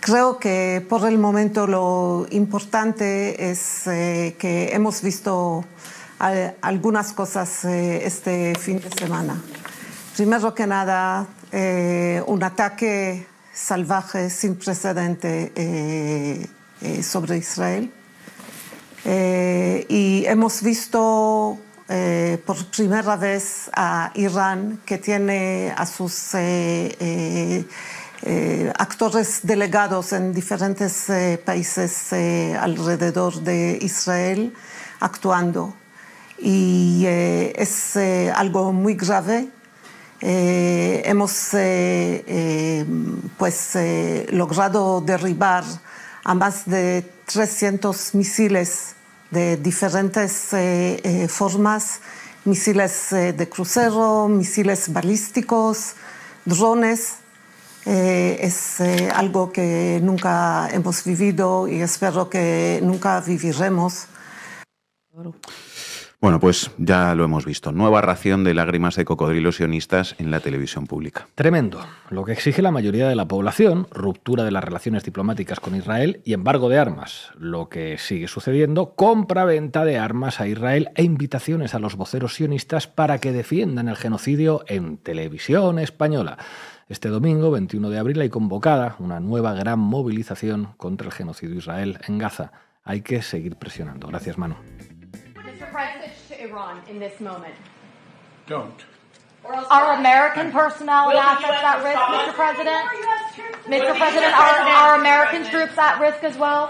creo que por el momento lo importante es eh, que hemos visto algunas cosas eh, este fin de semana. Primero que nada, eh, un ataque salvaje sin precedente eh, eh, sobre Israel. y hemos visto por primera vez a Irán, que tiene a sus actores delegados en diferentes países alrededor de Israel, actuando. Y es algo muy grave eh, hemos eh, eh, pues, logrado derribar a más de 300 misiles de diferentes formas, misiles de crucero, misiles balísticos, drones. es algo que nunca hemos vivido y espero que nunca viviremos. Bueno, pues ya lo hemos visto. Nueva ración de lágrimas de cocodrilos sionistas en la televisión pública. Tremendo. Lo que exige la mayoría de la población, ruptura de las relaciones diplomáticas con Israel y embargo de armas. Lo que sigue sucediendo, compra-venta de armas a Israel e invitaciones a los voceros sionistas para que defiendan el genocidio en televisión española. Este domingo, 21 de abril, hay convocada una nueva gran movilización contra el genocidio Israel en Gaza. Hay que seguir presionando. Gracias, Manu. message to Iran in this moment? Don't. Our American personnel and assets at risk, Mr. President? Mr. President, are, are American troops at risk as well?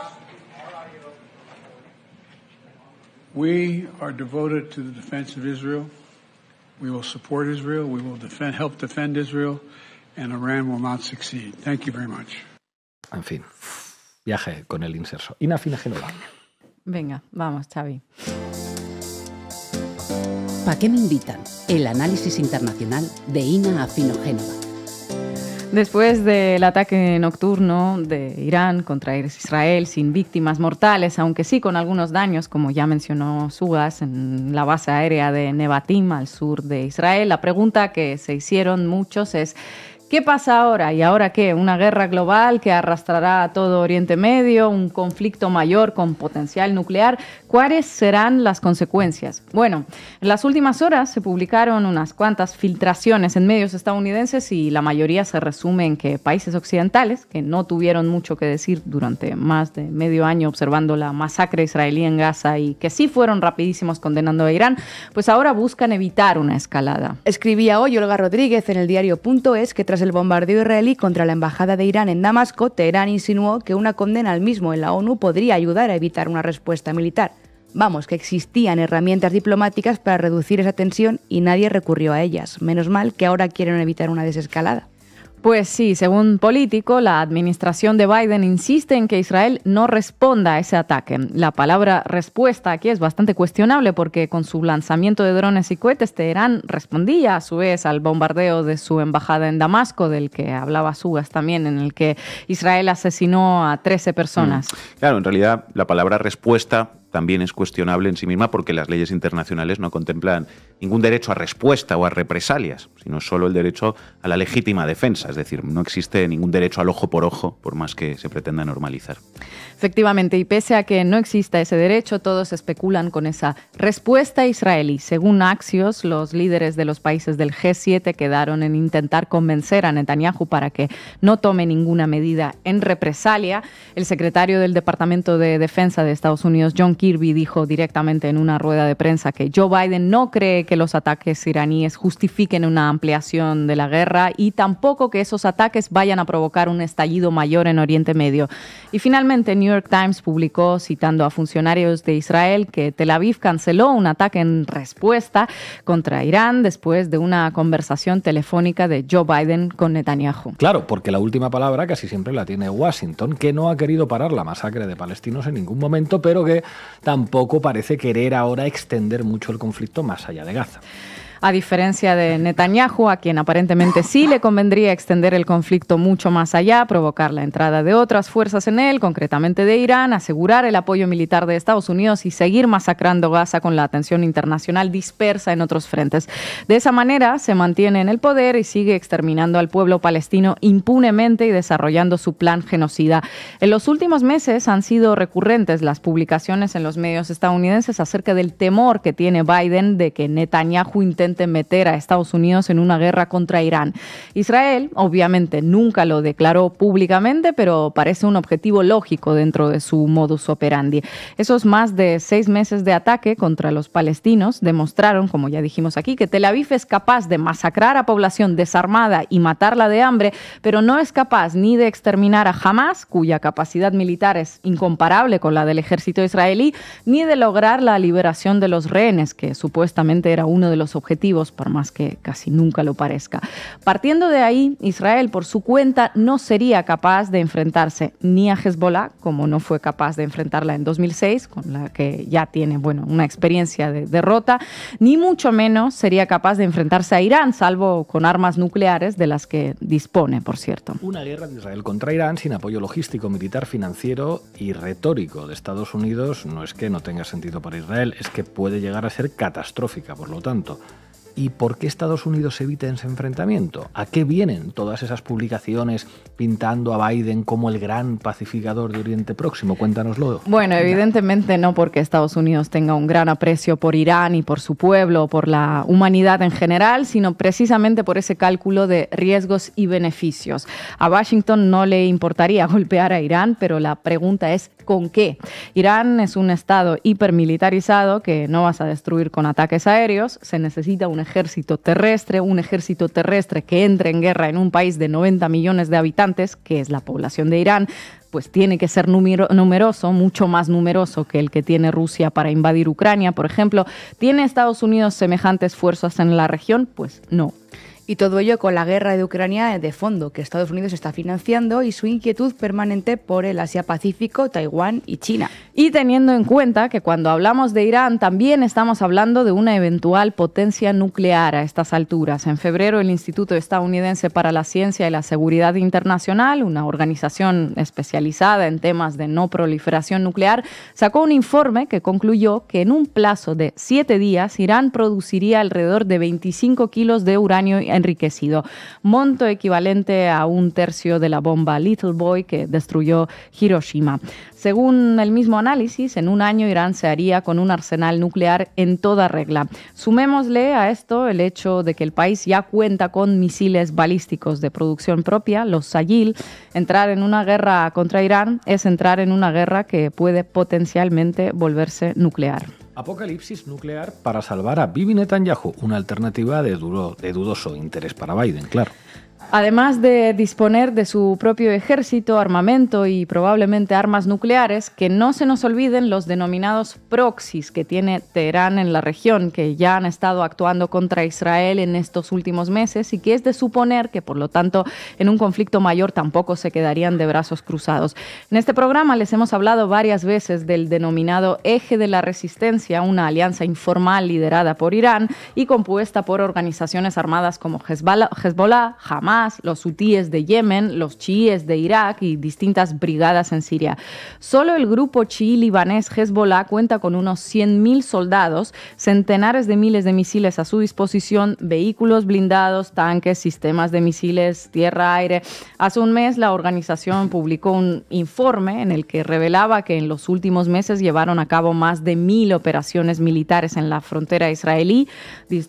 We are devoted to the defense of Israel. We will support Israel. We will defend, help defend Israel, and Iran will not succeed. Thank you very much. En fin, viaje con el inserso. Ina Fina Venga, vamos, Xavi. ¿Para qué me invitan? El análisis internacional de Ina Afino Génova. Después del ataque nocturno de Irán contra Israel sin víctimas mortales, aunque sí con algunos daños, como ya mencionó Sugas, en la base aérea de Nebatim al sur de Israel, la pregunta que se hicieron muchos es ¿Qué pasa ahora? ¿Y ahora qué? ¿Una guerra global que arrastrará a todo Oriente Medio? ¿Un conflicto mayor con potencial nuclear? ¿Cuáles serán las consecuencias? Bueno, en las últimas horas se publicaron unas cuantas filtraciones en medios estadounidenses y la mayoría se resume en que países occidentales, que no tuvieron mucho que decir durante más de medio año observando la masacre israelí en Gaza y que sí fueron rapidísimos condenando a Irán, pues ahora buscan evitar una escalada. Escribía hoy Olga Rodríguez en el diario.es que tras el bombardeo israelí contra la embajada de Irán en Damasco, Teherán insinuó que una condena al mismo en la ONU podría ayudar a evitar una respuesta militar. Vamos, que existían herramientas diplomáticas para reducir esa tensión y nadie recurrió a ellas. Menos mal que ahora quieren evitar una desescalada. Pues sí, según político, la administración de Biden insiste en que Israel no responda a ese ataque. La palabra respuesta aquí es bastante cuestionable porque con su lanzamiento de drones y cohetes, Teherán respondía a su vez al bombardeo de su embajada en Damasco, del que hablaba Sugas también, en el que Israel asesinó a 13 personas. Mm. Claro, en realidad la palabra respuesta también es cuestionable en sí misma porque las leyes internacionales no contemplan ningún derecho a respuesta o a represalias, sino solo el derecho a la legítima defensa, es decir, no existe ningún derecho al ojo por ojo, por más que se pretenda normalizar. Efectivamente, y pese a que no exista ese derecho, todos especulan con esa respuesta israelí. Según Axios, los líderes de los países del G7 quedaron en intentar convencer a Netanyahu para que no tome ninguna medida en represalia. El secretario del Departamento de Defensa de Estados Unidos, John Kirby dijo directamente en una rueda de prensa que Joe Biden no cree que los ataques iraníes justifiquen una ampliación de la guerra y tampoco que esos ataques vayan a provocar un estallido mayor en Oriente Medio. Y finalmente, New York Times publicó, citando a funcionarios de Israel, que Tel Aviv canceló un ataque en respuesta contra Irán después de una conversación telefónica de Joe Biden con Netanyahu. Claro, porque la última palabra casi siempre la tiene Washington, que no ha querido parar la masacre de palestinos en ningún momento, pero que tampoco parece querer ahora extender mucho el conflicto más allá de Gaza a diferencia de Netanyahu, a quien aparentemente sí le convendría extender el conflicto mucho más allá, provocar la entrada de otras fuerzas en él, concretamente de Irán, asegurar el apoyo militar de Estados Unidos y seguir masacrando Gaza con la atención internacional dispersa en otros frentes. De esa manera se mantiene en el poder y sigue exterminando al pueblo palestino impunemente y desarrollando su plan genocida. En los últimos meses han sido recurrentes las publicaciones en los medios estadounidenses acerca del temor que tiene Biden de que Netanyahu intente meter a Estados Unidos en una guerra contra Irán. Israel, obviamente, nunca lo declaró públicamente, pero parece un objetivo lógico dentro de su modus operandi. Esos más de seis meses de ataque contra los palestinos demostraron, como ya dijimos aquí, que Tel Aviv es capaz de masacrar a población desarmada y matarla de hambre, pero no es capaz ni de exterminar a Hamas, cuya capacidad militar es incomparable con la del ejército israelí, ni de lograr la liberación de los rehenes, que supuestamente era uno de los objetivos por más que casi nunca lo parezca. Partiendo de ahí, Israel por su cuenta no sería capaz de enfrentarse ni a Hezbollah, como no fue capaz de enfrentarla en 2006, con la que ya tiene bueno, una experiencia de derrota, ni mucho menos sería capaz de enfrentarse a Irán, salvo con armas nucleares de las que dispone, por cierto. Una guerra de Israel contra Irán sin apoyo logístico, militar, financiero y retórico de Estados Unidos no es que no tenga sentido para Israel, es que puede llegar a ser catastrófica, por lo tanto y por qué Estados Unidos evita ese enfrentamiento. ¿A qué vienen todas esas publicaciones pintando a Biden como el gran pacificador de Oriente Próximo? Cuéntanoslo. Bueno, evidentemente no porque Estados Unidos tenga un gran aprecio por Irán y por su pueblo, por la humanidad en general, sino precisamente por ese cálculo de riesgos y beneficios. A Washington no le importaría [laughs] golpear a Irán, pero la pregunta es con qué. Irán es un estado hipermilitarizado que no vas a destruir con ataques aéreos. Se necesita un ejército terrestre, un ejército terrestre que entre en guerra en un país de 90 millones de habitantes, que es la población de Irán pues tiene que ser numeroso, mucho más numeroso que el que tiene Rusia para invadir Ucrania, por ejemplo. ¿Tiene Estados Unidos semejantes fuerzas en la región? Pues no. Y todo ello con la guerra de Ucrania de fondo, que Estados Unidos está financiando y su inquietud permanente por el Asia-Pacífico, Taiwán y China. Y teniendo en cuenta que cuando hablamos de Irán también estamos hablando de una eventual potencia nuclear a estas alturas. En febrero el Instituto Estadounidense para la Ciencia y la Seguridad Internacional, una organización especializada en temas de no proliferación nuclear, sacó un informe que concluyó que en un plazo de siete días Irán produciría alrededor de 25 kilos de uranio enriquecido, monto equivalente a un tercio de la bomba Little Boy que destruyó Hiroshima. Según el mismo análisis, en un año Irán se haría con un arsenal nuclear en toda regla. Sumémosle a esto el hecho de que el país ya cuenta con misiles balísticos de producción propia, los Sayil. Entrar en una guerra contra Irán es entrar en una guerra que puede potencialmente volverse nuclear. Apocalipsis nuclear para salvar a Bibi Netanyahu, una alternativa de, de dudoso interés para Biden, claro. Además de disponer de su propio ejército, armamento y probablemente armas nucleares, que no se nos olviden los denominados proxies que tiene Teherán en la región, que ya han estado actuando contra Israel en estos últimos meses y que es de suponer que, por lo tanto, en un conflicto mayor tampoco se quedarían de brazos cruzados. En este programa les hemos hablado varias veces del denominado Eje de la Resistencia, una alianza informal liderada por Irán y compuesta por organizaciones armadas como Hezbollah, Hamas, los hutíes de Yemen, los chiíes de Irak y distintas brigadas en Siria. Solo el grupo chií libanés Hezbollah cuenta con unos 100.000 soldados, centenares de miles de misiles a su disposición, vehículos blindados, tanques, sistemas de misiles, tierra-aire. Hace un mes la organización publicó un informe en el que revelaba que en los últimos meses llevaron a cabo más de mil operaciones militares en la frontera israelí,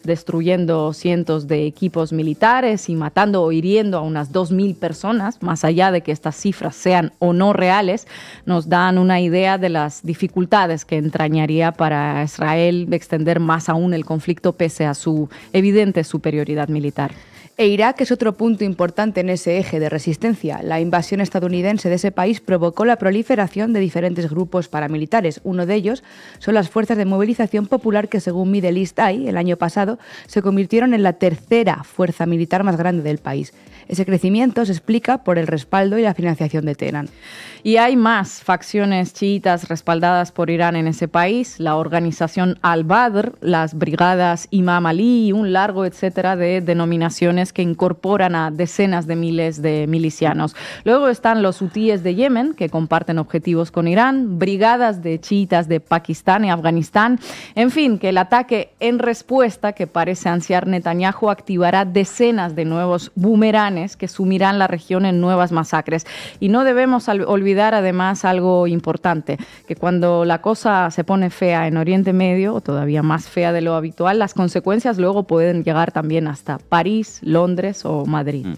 destruyendo cientos de equipos militares y matando o hiriendo a unas 2.000 personas, más allá de que estas cifras sean o no reales, nos dan una idea de las dificultades que entrañaría para Israel extender más aún el conflicto pese a su evidente superioridad militar. E Irak es otro punto importante en ese eje de resistencia. La invasión estadounidense de ese país provocó la proliferación de diferentes grupos paramilitares. Uno de ellos son las fuerzas de movilización popular que, según Middle East Eye, el año pasado se convirtieron en la tercera fuerza militar más grande del país. Ese crecimiento se explica por el respaldo y la financiación de Teherán. Y hay más facciones chiitas respaldadas por Irán en ese país, la organización Al-Badr, las brigadas Imam Ali un largo etcétera de denominaciones que incorporan a decenas de miles de milicianos. Luego están los hutíes de Yemen, que comparten objetivos con Irán, brigadas de chiitas de Pakistán y Afganistán. En fin, que el ataque en respuesta que parece ansiar Netanyahu activará decenas de nuevos boomerangs que sumirán la región en nuevas masacres. Y no debemos olvidar además algo importante, que cuando la cosa se pone fea en Oriente Medio, o todavía más fea de lo habitual, las consecuencias luego pueden llegar también hasta París, Londres o Madrid. Mm.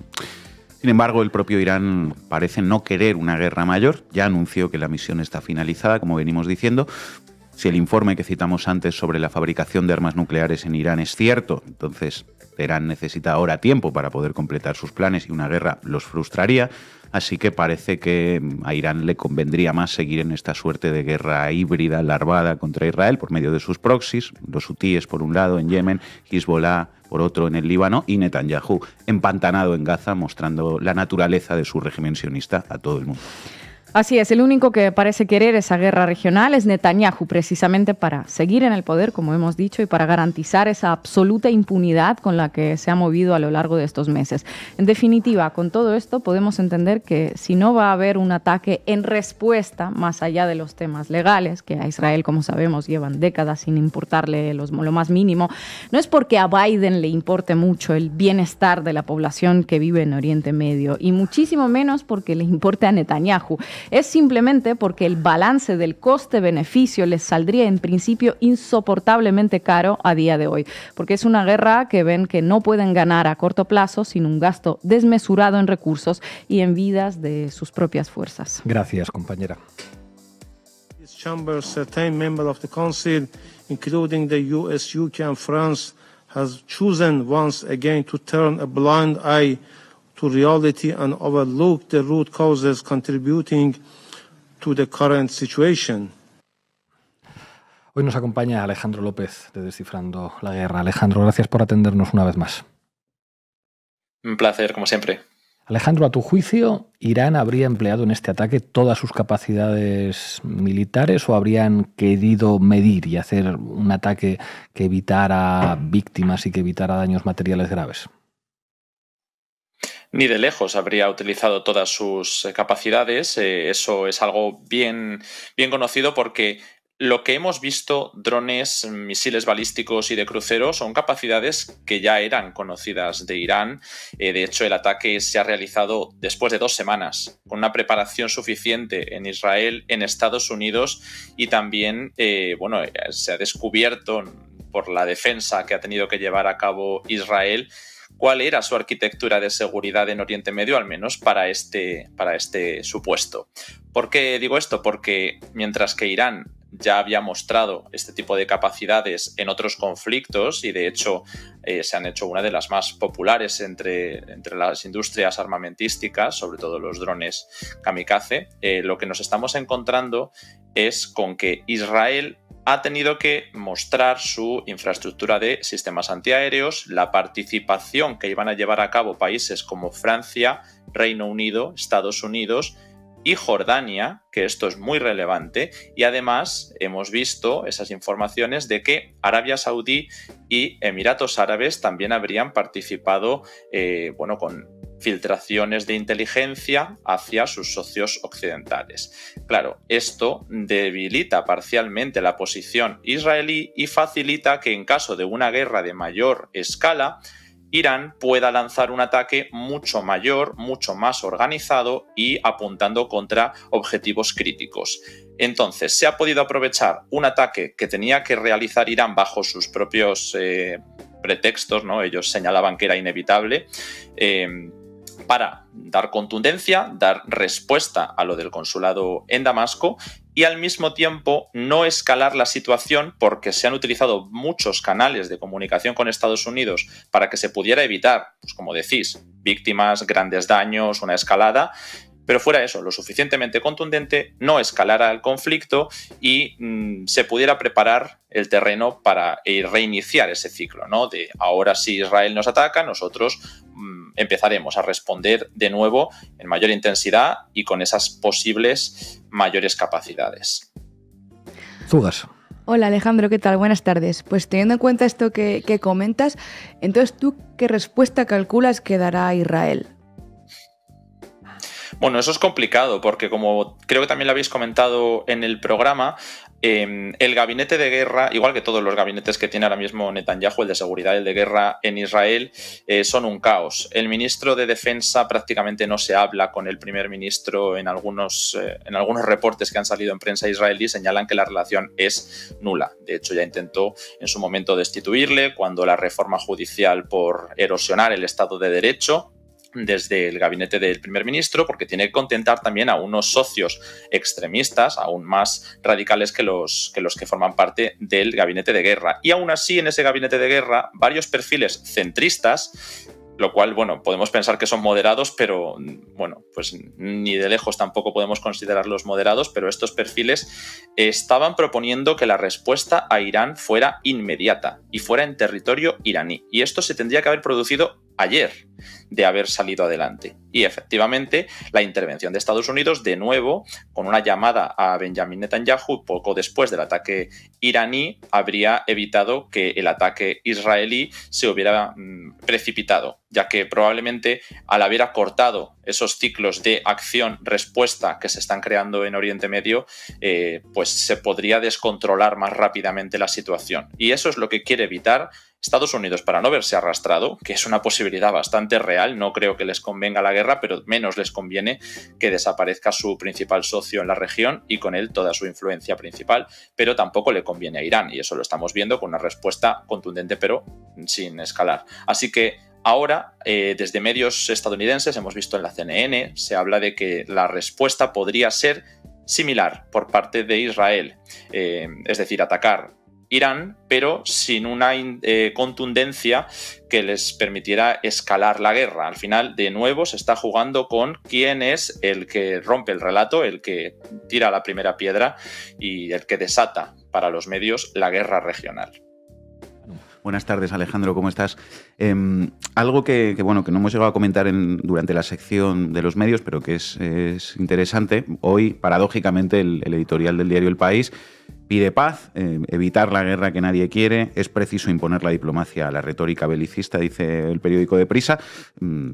Sin embargo, el propio Irán parece no querer una guerra mayor. Ya anunció que la misión está finalizada, como venimos diciendo, si el informe que citamos antes sobre la fabricación de armas nucleares en Irán es cierto, entonces Irán necesita ahora tiempo para poder completar sus planes y una guerra los frustraría, así que parece que a Irán le convendría más seguir en esta suerte de guerra híbrida larvada contra Israel por medio de sus proxies, los hutíes por un lado en Yemen, Hezbollah por otro en el Líbano y Netanyahu empantanado en Gaza mostrando la naturaleza de su régimen sionista a todo el mundo. Así es, el único que parece querer esa guerra regional es Netanyahu, precisamente para seguir en el poder, como hemos dicho, y para garantizar esa absoluta impunidad con la que se ha movido a lo largo de estos meses. En definitiva, con todo esto podemos entender que si no va a haber un ataque en respuesta, más allá de los temas legales, que a Israel, como sabemos, llevan décadas sin importarle lo más mínimo, no es porque a Biden le importe mucho el bienestar de la población que vive en Oriente Medio, y muchísimo menos porque le importe a Netanyahu es simplemente porque el balance del coste-beneficio les saldría en principio insoportablemente caro a día de hoy, porque es una guerra que ven que no pueden ganar a corto plazo sin un gasto desmesurado en recursos y en vidas de sus propias fuerzas. Gracias, compañera. including UK, turn reality and the root causes contributing to the current situation. Hoy nos acompaña Alejandro López de Descifrando la Guerra. Alejandro, gracias por atendernos una vez más. Un placer, como siempre. Alejandro, a tu juicio, ¿Irán habría empleado en este ataque todas sus capacidades militares o habrían querido medir y hacer un ataque que evitara víctimas y que evitara daños materiales graves? ni de lejos habría utilizado todas sus eh, capacidades. Eh, eso es algo bien, bien conocido porque lo que hemos visto, drones, misiles balísticos y de crucero, son capacidades que ya eran conocidas de Irán. Eh, de hecho, el ataque se ha realizado después de dos semanas, con una preparación suficiente en Israel, en Estados Unidos y también, bueno, se ha descubierto por la defensa que ha tenido que llevar a cabo Israel cuál era su arquitectura de seguridad en Oriente Medio, al menos para este, para este supuesto. ¿Por qué digo esto? Porque mientras que Irán ya había mostrado este tipo de capacidades en otros conflictos y de hecho eh, se han hecho una de las más populares entre, entre, las industrias armamentísticas, sobre todo los drones kamikaze, eh, lo que nos estamos encontrando es con que Israel ha tenido que mostrar su infraestructura de sistemas antiaéreos, la participación que iban a llevar a cabo países como Francia, Reino Unido, Estados Unidos y Jordania, que esto es muy relevante, y además hemos visto esas informaciones de que Arabia Saudí y Emiratos Árabes también habrían participado eh, con filtraciones de inteligencia hacia sus socios occidentales. Claro, esto debilita parcialmente la posición israelí y facilita que en caso de una guerra de mayor escala, Irán pueda lanzar un ataque mucho mayor, mucho más organizado y apuntando contra objetivos críticos. Entonces, se ha podido aprovechar un ataque que tenía que realizar Irán bajo sus propios eh, pretextos, ¿no? ellos señalaban que era inevitable, eh, para dar contundencia, dar respuesta a lo del consulado en Damasco y al mismo tiempo no escalar la situación porque se han utilizado muchos canales de comunicación con Estados Unidos para que se pudiera evitar, pues como decís, víctimas, grandes daños, una escalada pero fuera eso, lo suficientemente contundente, no escalara el conflicto y mm, se pudiera preparar el terreno para eh, reiniciar ese ciclo, ¿no? De ahora si Israel nos ataca, nosotros mm, empezaremos a responder de nuevo en mayor intensidad y con esas posibles mayores capacidades. Zugas. Hola Alejandro, ¿qué tal? Buenas tardes. Pues teniendo en cuenta esto que, que, comentas, entonces tú qué respuesta calculas que dará Israel? Bueno, eso es complicado porque como creo que también lo habéis comentado en el programa, em, el gabinete de guerra, igual que todos los gabinetes que tiene ahora mismo Netanyahu, el de seguridad y el de guerra en Israel, eh, son un caos. El ministro de Defensa prácticamente no se habla con el primer ministro en algunos, eh, en algunos reportes que han salido en prensa israelí, señalan que la relación es nula. De hecho, ya intentó en su momento destituirle cuando la reforma judicial por erosionar el Estado de Derecho desde el gabinete del primer ministro, porque tiene que contentar también a unos socios extremistas, aún más radicales que los, que forman parte del gabinete de guerra. Y aún así, en ese gabinete de guerra, varios perfiles centristas lo cual, bueno, podemos pensar que son moderados, pero bueno, pues ni de lejos tampoco podemos considerarlos moderados, pero estos perfiles estaban proponiendo que la respuesta a Irán fuera inmediata y fuera en territorio iraní. Y esto se tendría que haber producido ayer de haber salido adelante. Y efectivamente, la intervención de Estados Unidos, de nuevo, con una llamada a Benjamin Netanyahu poco después del ataque iraní, habría evitado que el ataque israelí se hubiera mm, precipitado, ya que probablemente al haber acortado esos ciclos de acción-respuesta que se están creando en Oriente Medio, eh, pues se podría descontrolar más rápidamente la situación. Y eso es lo que quiere evitar Estados Unidos, para no verse arrastrado, que es una posibilidad bastante real, no creo que les convenga la guerra, pero menos les conviene que desaparezca su principal socio en la región y con él toda su influencia principal, pero tampoco le conviene a Irán, y eso lo estamos viendo con una respuesta contundente pero sin escalar. Así que Ahora, eh, desde medios estadounidenses, hemos visto en la CNN, se habla de que la respuesta podría ser similar por parte de Israel, eh, es decir, atacar Irán, pero sin una eh, contundencia que les permitiera escalar la guerra. Al final, de nuevo, se está jugando con quién es el que rompe el relato, el que tira la primera piedra y el que desata para los medios la guerra regional. Buenas tardes, Alejandro, ¿cómo estás? Em, algo que, bueno, que no hemos llegado a comentar durante la sección de los medios, pero que es, interesante. Hoy, paradójicamente, el, editorial del diario El País pide paz, eh, evitar la guerra que nadie quiere, es preciso imponer la diplomacia a la retórica belicista, dice el periódico de Prisa. Mm,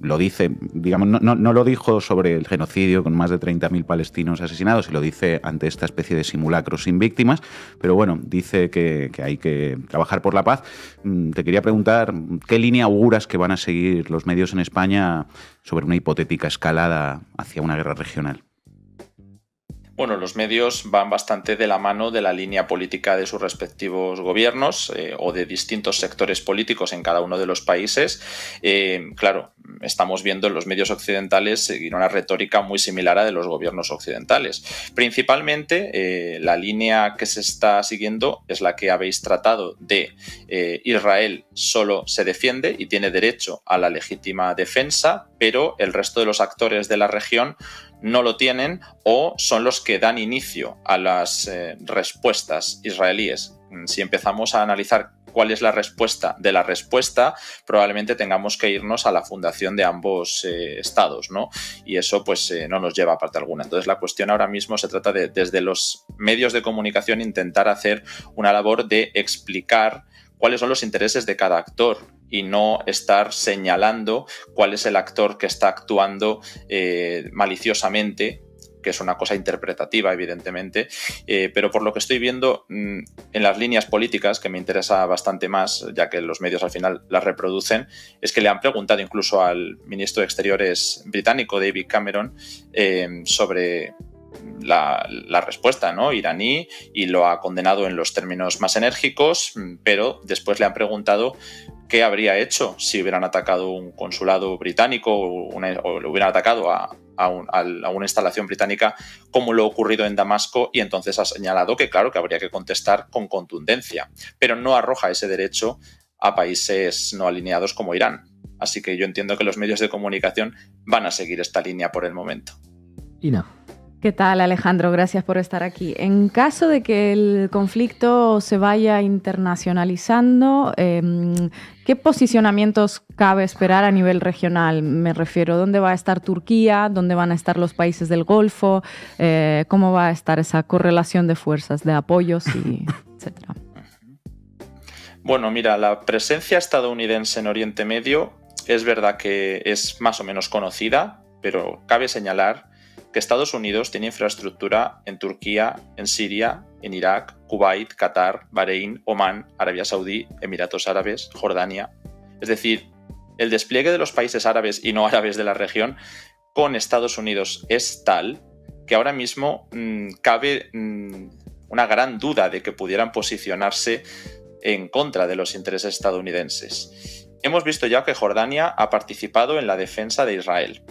lo dice, digamos, no, lo dijo sobre el genocidio con más de 30.000 palestinos asesinados, y lo dice ante esta especie de simulacro sin víctimas, pero bueno, dice que, hay que trabajar por la paz. Mm, te quería preguntar, ¿qué línea auguras que van a seguir los medios en España sobre una hipotética escalada hacia una guerra regional? Bueno, los medios van bastante de la mano de la línea política de sus respectivos gobiernos eh, o de distintos sectores políticos en cada uno de los países. Eh, claro, estamos viendo en los medios occidentales seguir eh, una retórica muy similar a de los gobiernos occidentales. Principalmente, la línea que se está siguiendo es la que habéis tratado de Israel solo se defiende y tiene derecho a la legítima defensa, pero el resto de los actores de la región no lo tienen o son los que dan inicio a las eh, respuestas israelíes. Mm, si empezamos a analizar cuál es la respuesta de la respuesta, probablemente tengamos que irnos a la fundación de ambos eh, estados, ¿no? Y eso pues eh, no nos lleva a parte alguna. Entonces la cuestión ahora mismo se trata de desde los medios de comunicación intentar hacer una labor de explicar cuáles son los intereses de cada actor y no estar señalando cuál es el actor que está actuando eh, maliciosamente que es una cosa interpretativa, evidentemente, eh, pero por lo que estoy viendo mm, en las líneas políticas, que me interesa bastante más, ya que los medios al final las reproducen, es que le han preguntado incluso al ministro de Exteriores británico, David Cameron, eh, sobre la, respuesta ¿no? iraní y lo ha condenado en los términos más enérgicos, mm, pero después le han preguntado qué habría hecho si hubieran atacado un consulado británico o, le hubieran atacado a, una instalación británica como lo ocurrido en Damasco y entonces ha señalado que claro que habría que contestar con contundencia, pero no arroja ese derecho a países no alineados como Irán. Así que yo entiendo que los medios de comunicación van a seguir esta línea por el momento. Ina. ¿Qué tal Alejandro? Gracias por estar aquí. En caso de que el conflicto se vaya internacionalizando, em, ¿qué posicionamientos cabe esperar a nivel regional? Me refiero, ¿dónde va a estar Turquía? ¿Dónde van a estar los países del Golfo? Eh, ¿Cómo va a estar esa correlación de fuerzas, de apoyos, [laughs] etcétera? Bueno, mira, la presencia estadounidense en Oriente Medio es verdad que es más o menos conocida, pero cabe señalar que Estados Unidos tiene infraestructura en Turquía, en Siria, en Irak, Kuwait, Qatar, Bahrein, Omán, Arabia Saudí, Emiratos Árabes, Jordania. Es decir, el despliegue de los países árabes y no [laughs] árabes de la región con Estados Unidos es tal que ahora mismo mm, cabe mm, una gran duda de que pudieran posicionarse en contra de los intereses estadounidenses. Hemos visto ya que Jordania ha participado en la defensa de Israel,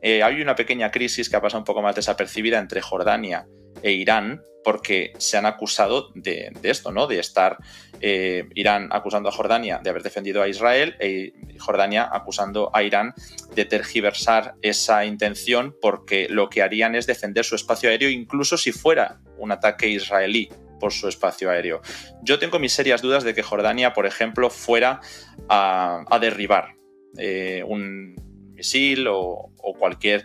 eh, hay una pequeña crisis que ha pasado un poco más desapercibida entre Jordania e Irán porque se han acusado de, esto, ¿no? De estar eh, Irán acusando a Jordania de haber defendido a Israel e Jordania acusando a Irán de tergiversar esa intención porque lo que harían es defender su espacio aéreo incluso si fuera un ataque israelí por su espacio aéreo. Yo tengo mis serias dudas de que Jordania, por ejemplo, fuera a, derribar eh, un, misil o, cualquier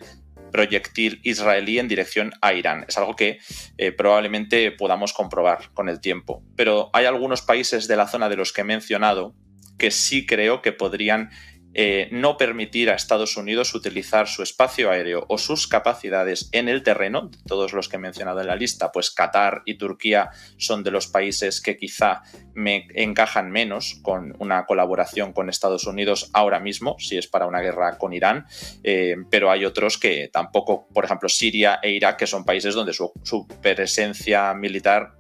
proyectil israelí en dirección a Irán. Es algo que eh, probablemente podamos comprobar con el tiempo. Pero hay algunos países de la zona de los que he mencionado que sí creo que podrían eh, no permitir a Estados Unidos utilizar su espacio aéreo o sus capacidades en el terreno. Todos los que he mencionado en la lista, pues Qatar y Turquía son de los países que quizá me encajan menos con una colaboración con Estados Unidos ahora mismo, si es para una guerra con Irán, eh, pero hay otros que tampoco, por ejemplo, Siria e Irak, que son países donde su, presencia militar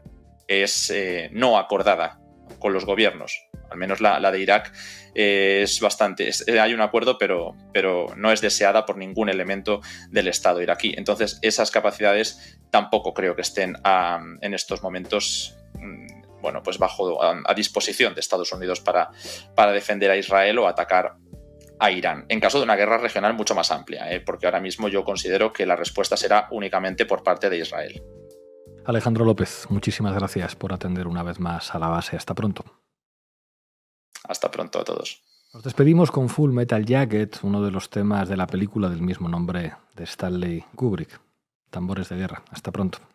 es eh, no acordada con los gobiernos. Al menos la, de Irak eh, es bastante. Eh, hay un acuerdo, pero, pero no es deseada por ningún elemento del Estado iraquí. Entonces, esas capacidades tampoco creo que estén en estos momentos. Mm, bueno, pues bajo a, disposición de Estados Unidos para, para defender a Israel o atacar a Irán, en caso de una guerra regional mucho más amplia, eh, porque ahora mismo yo considero que la respuesta será únicamente por parte de Israel. Alejandro López, muchísimas gracias por atender una vez más a la base. Hasta pronto. Hasta pronto a todos. Nos despedimos con Full Metal Jacket, uno de los temas de la película del mismo nombre de Stanley Kubrick. Tambores de guerra. Hasta pronto.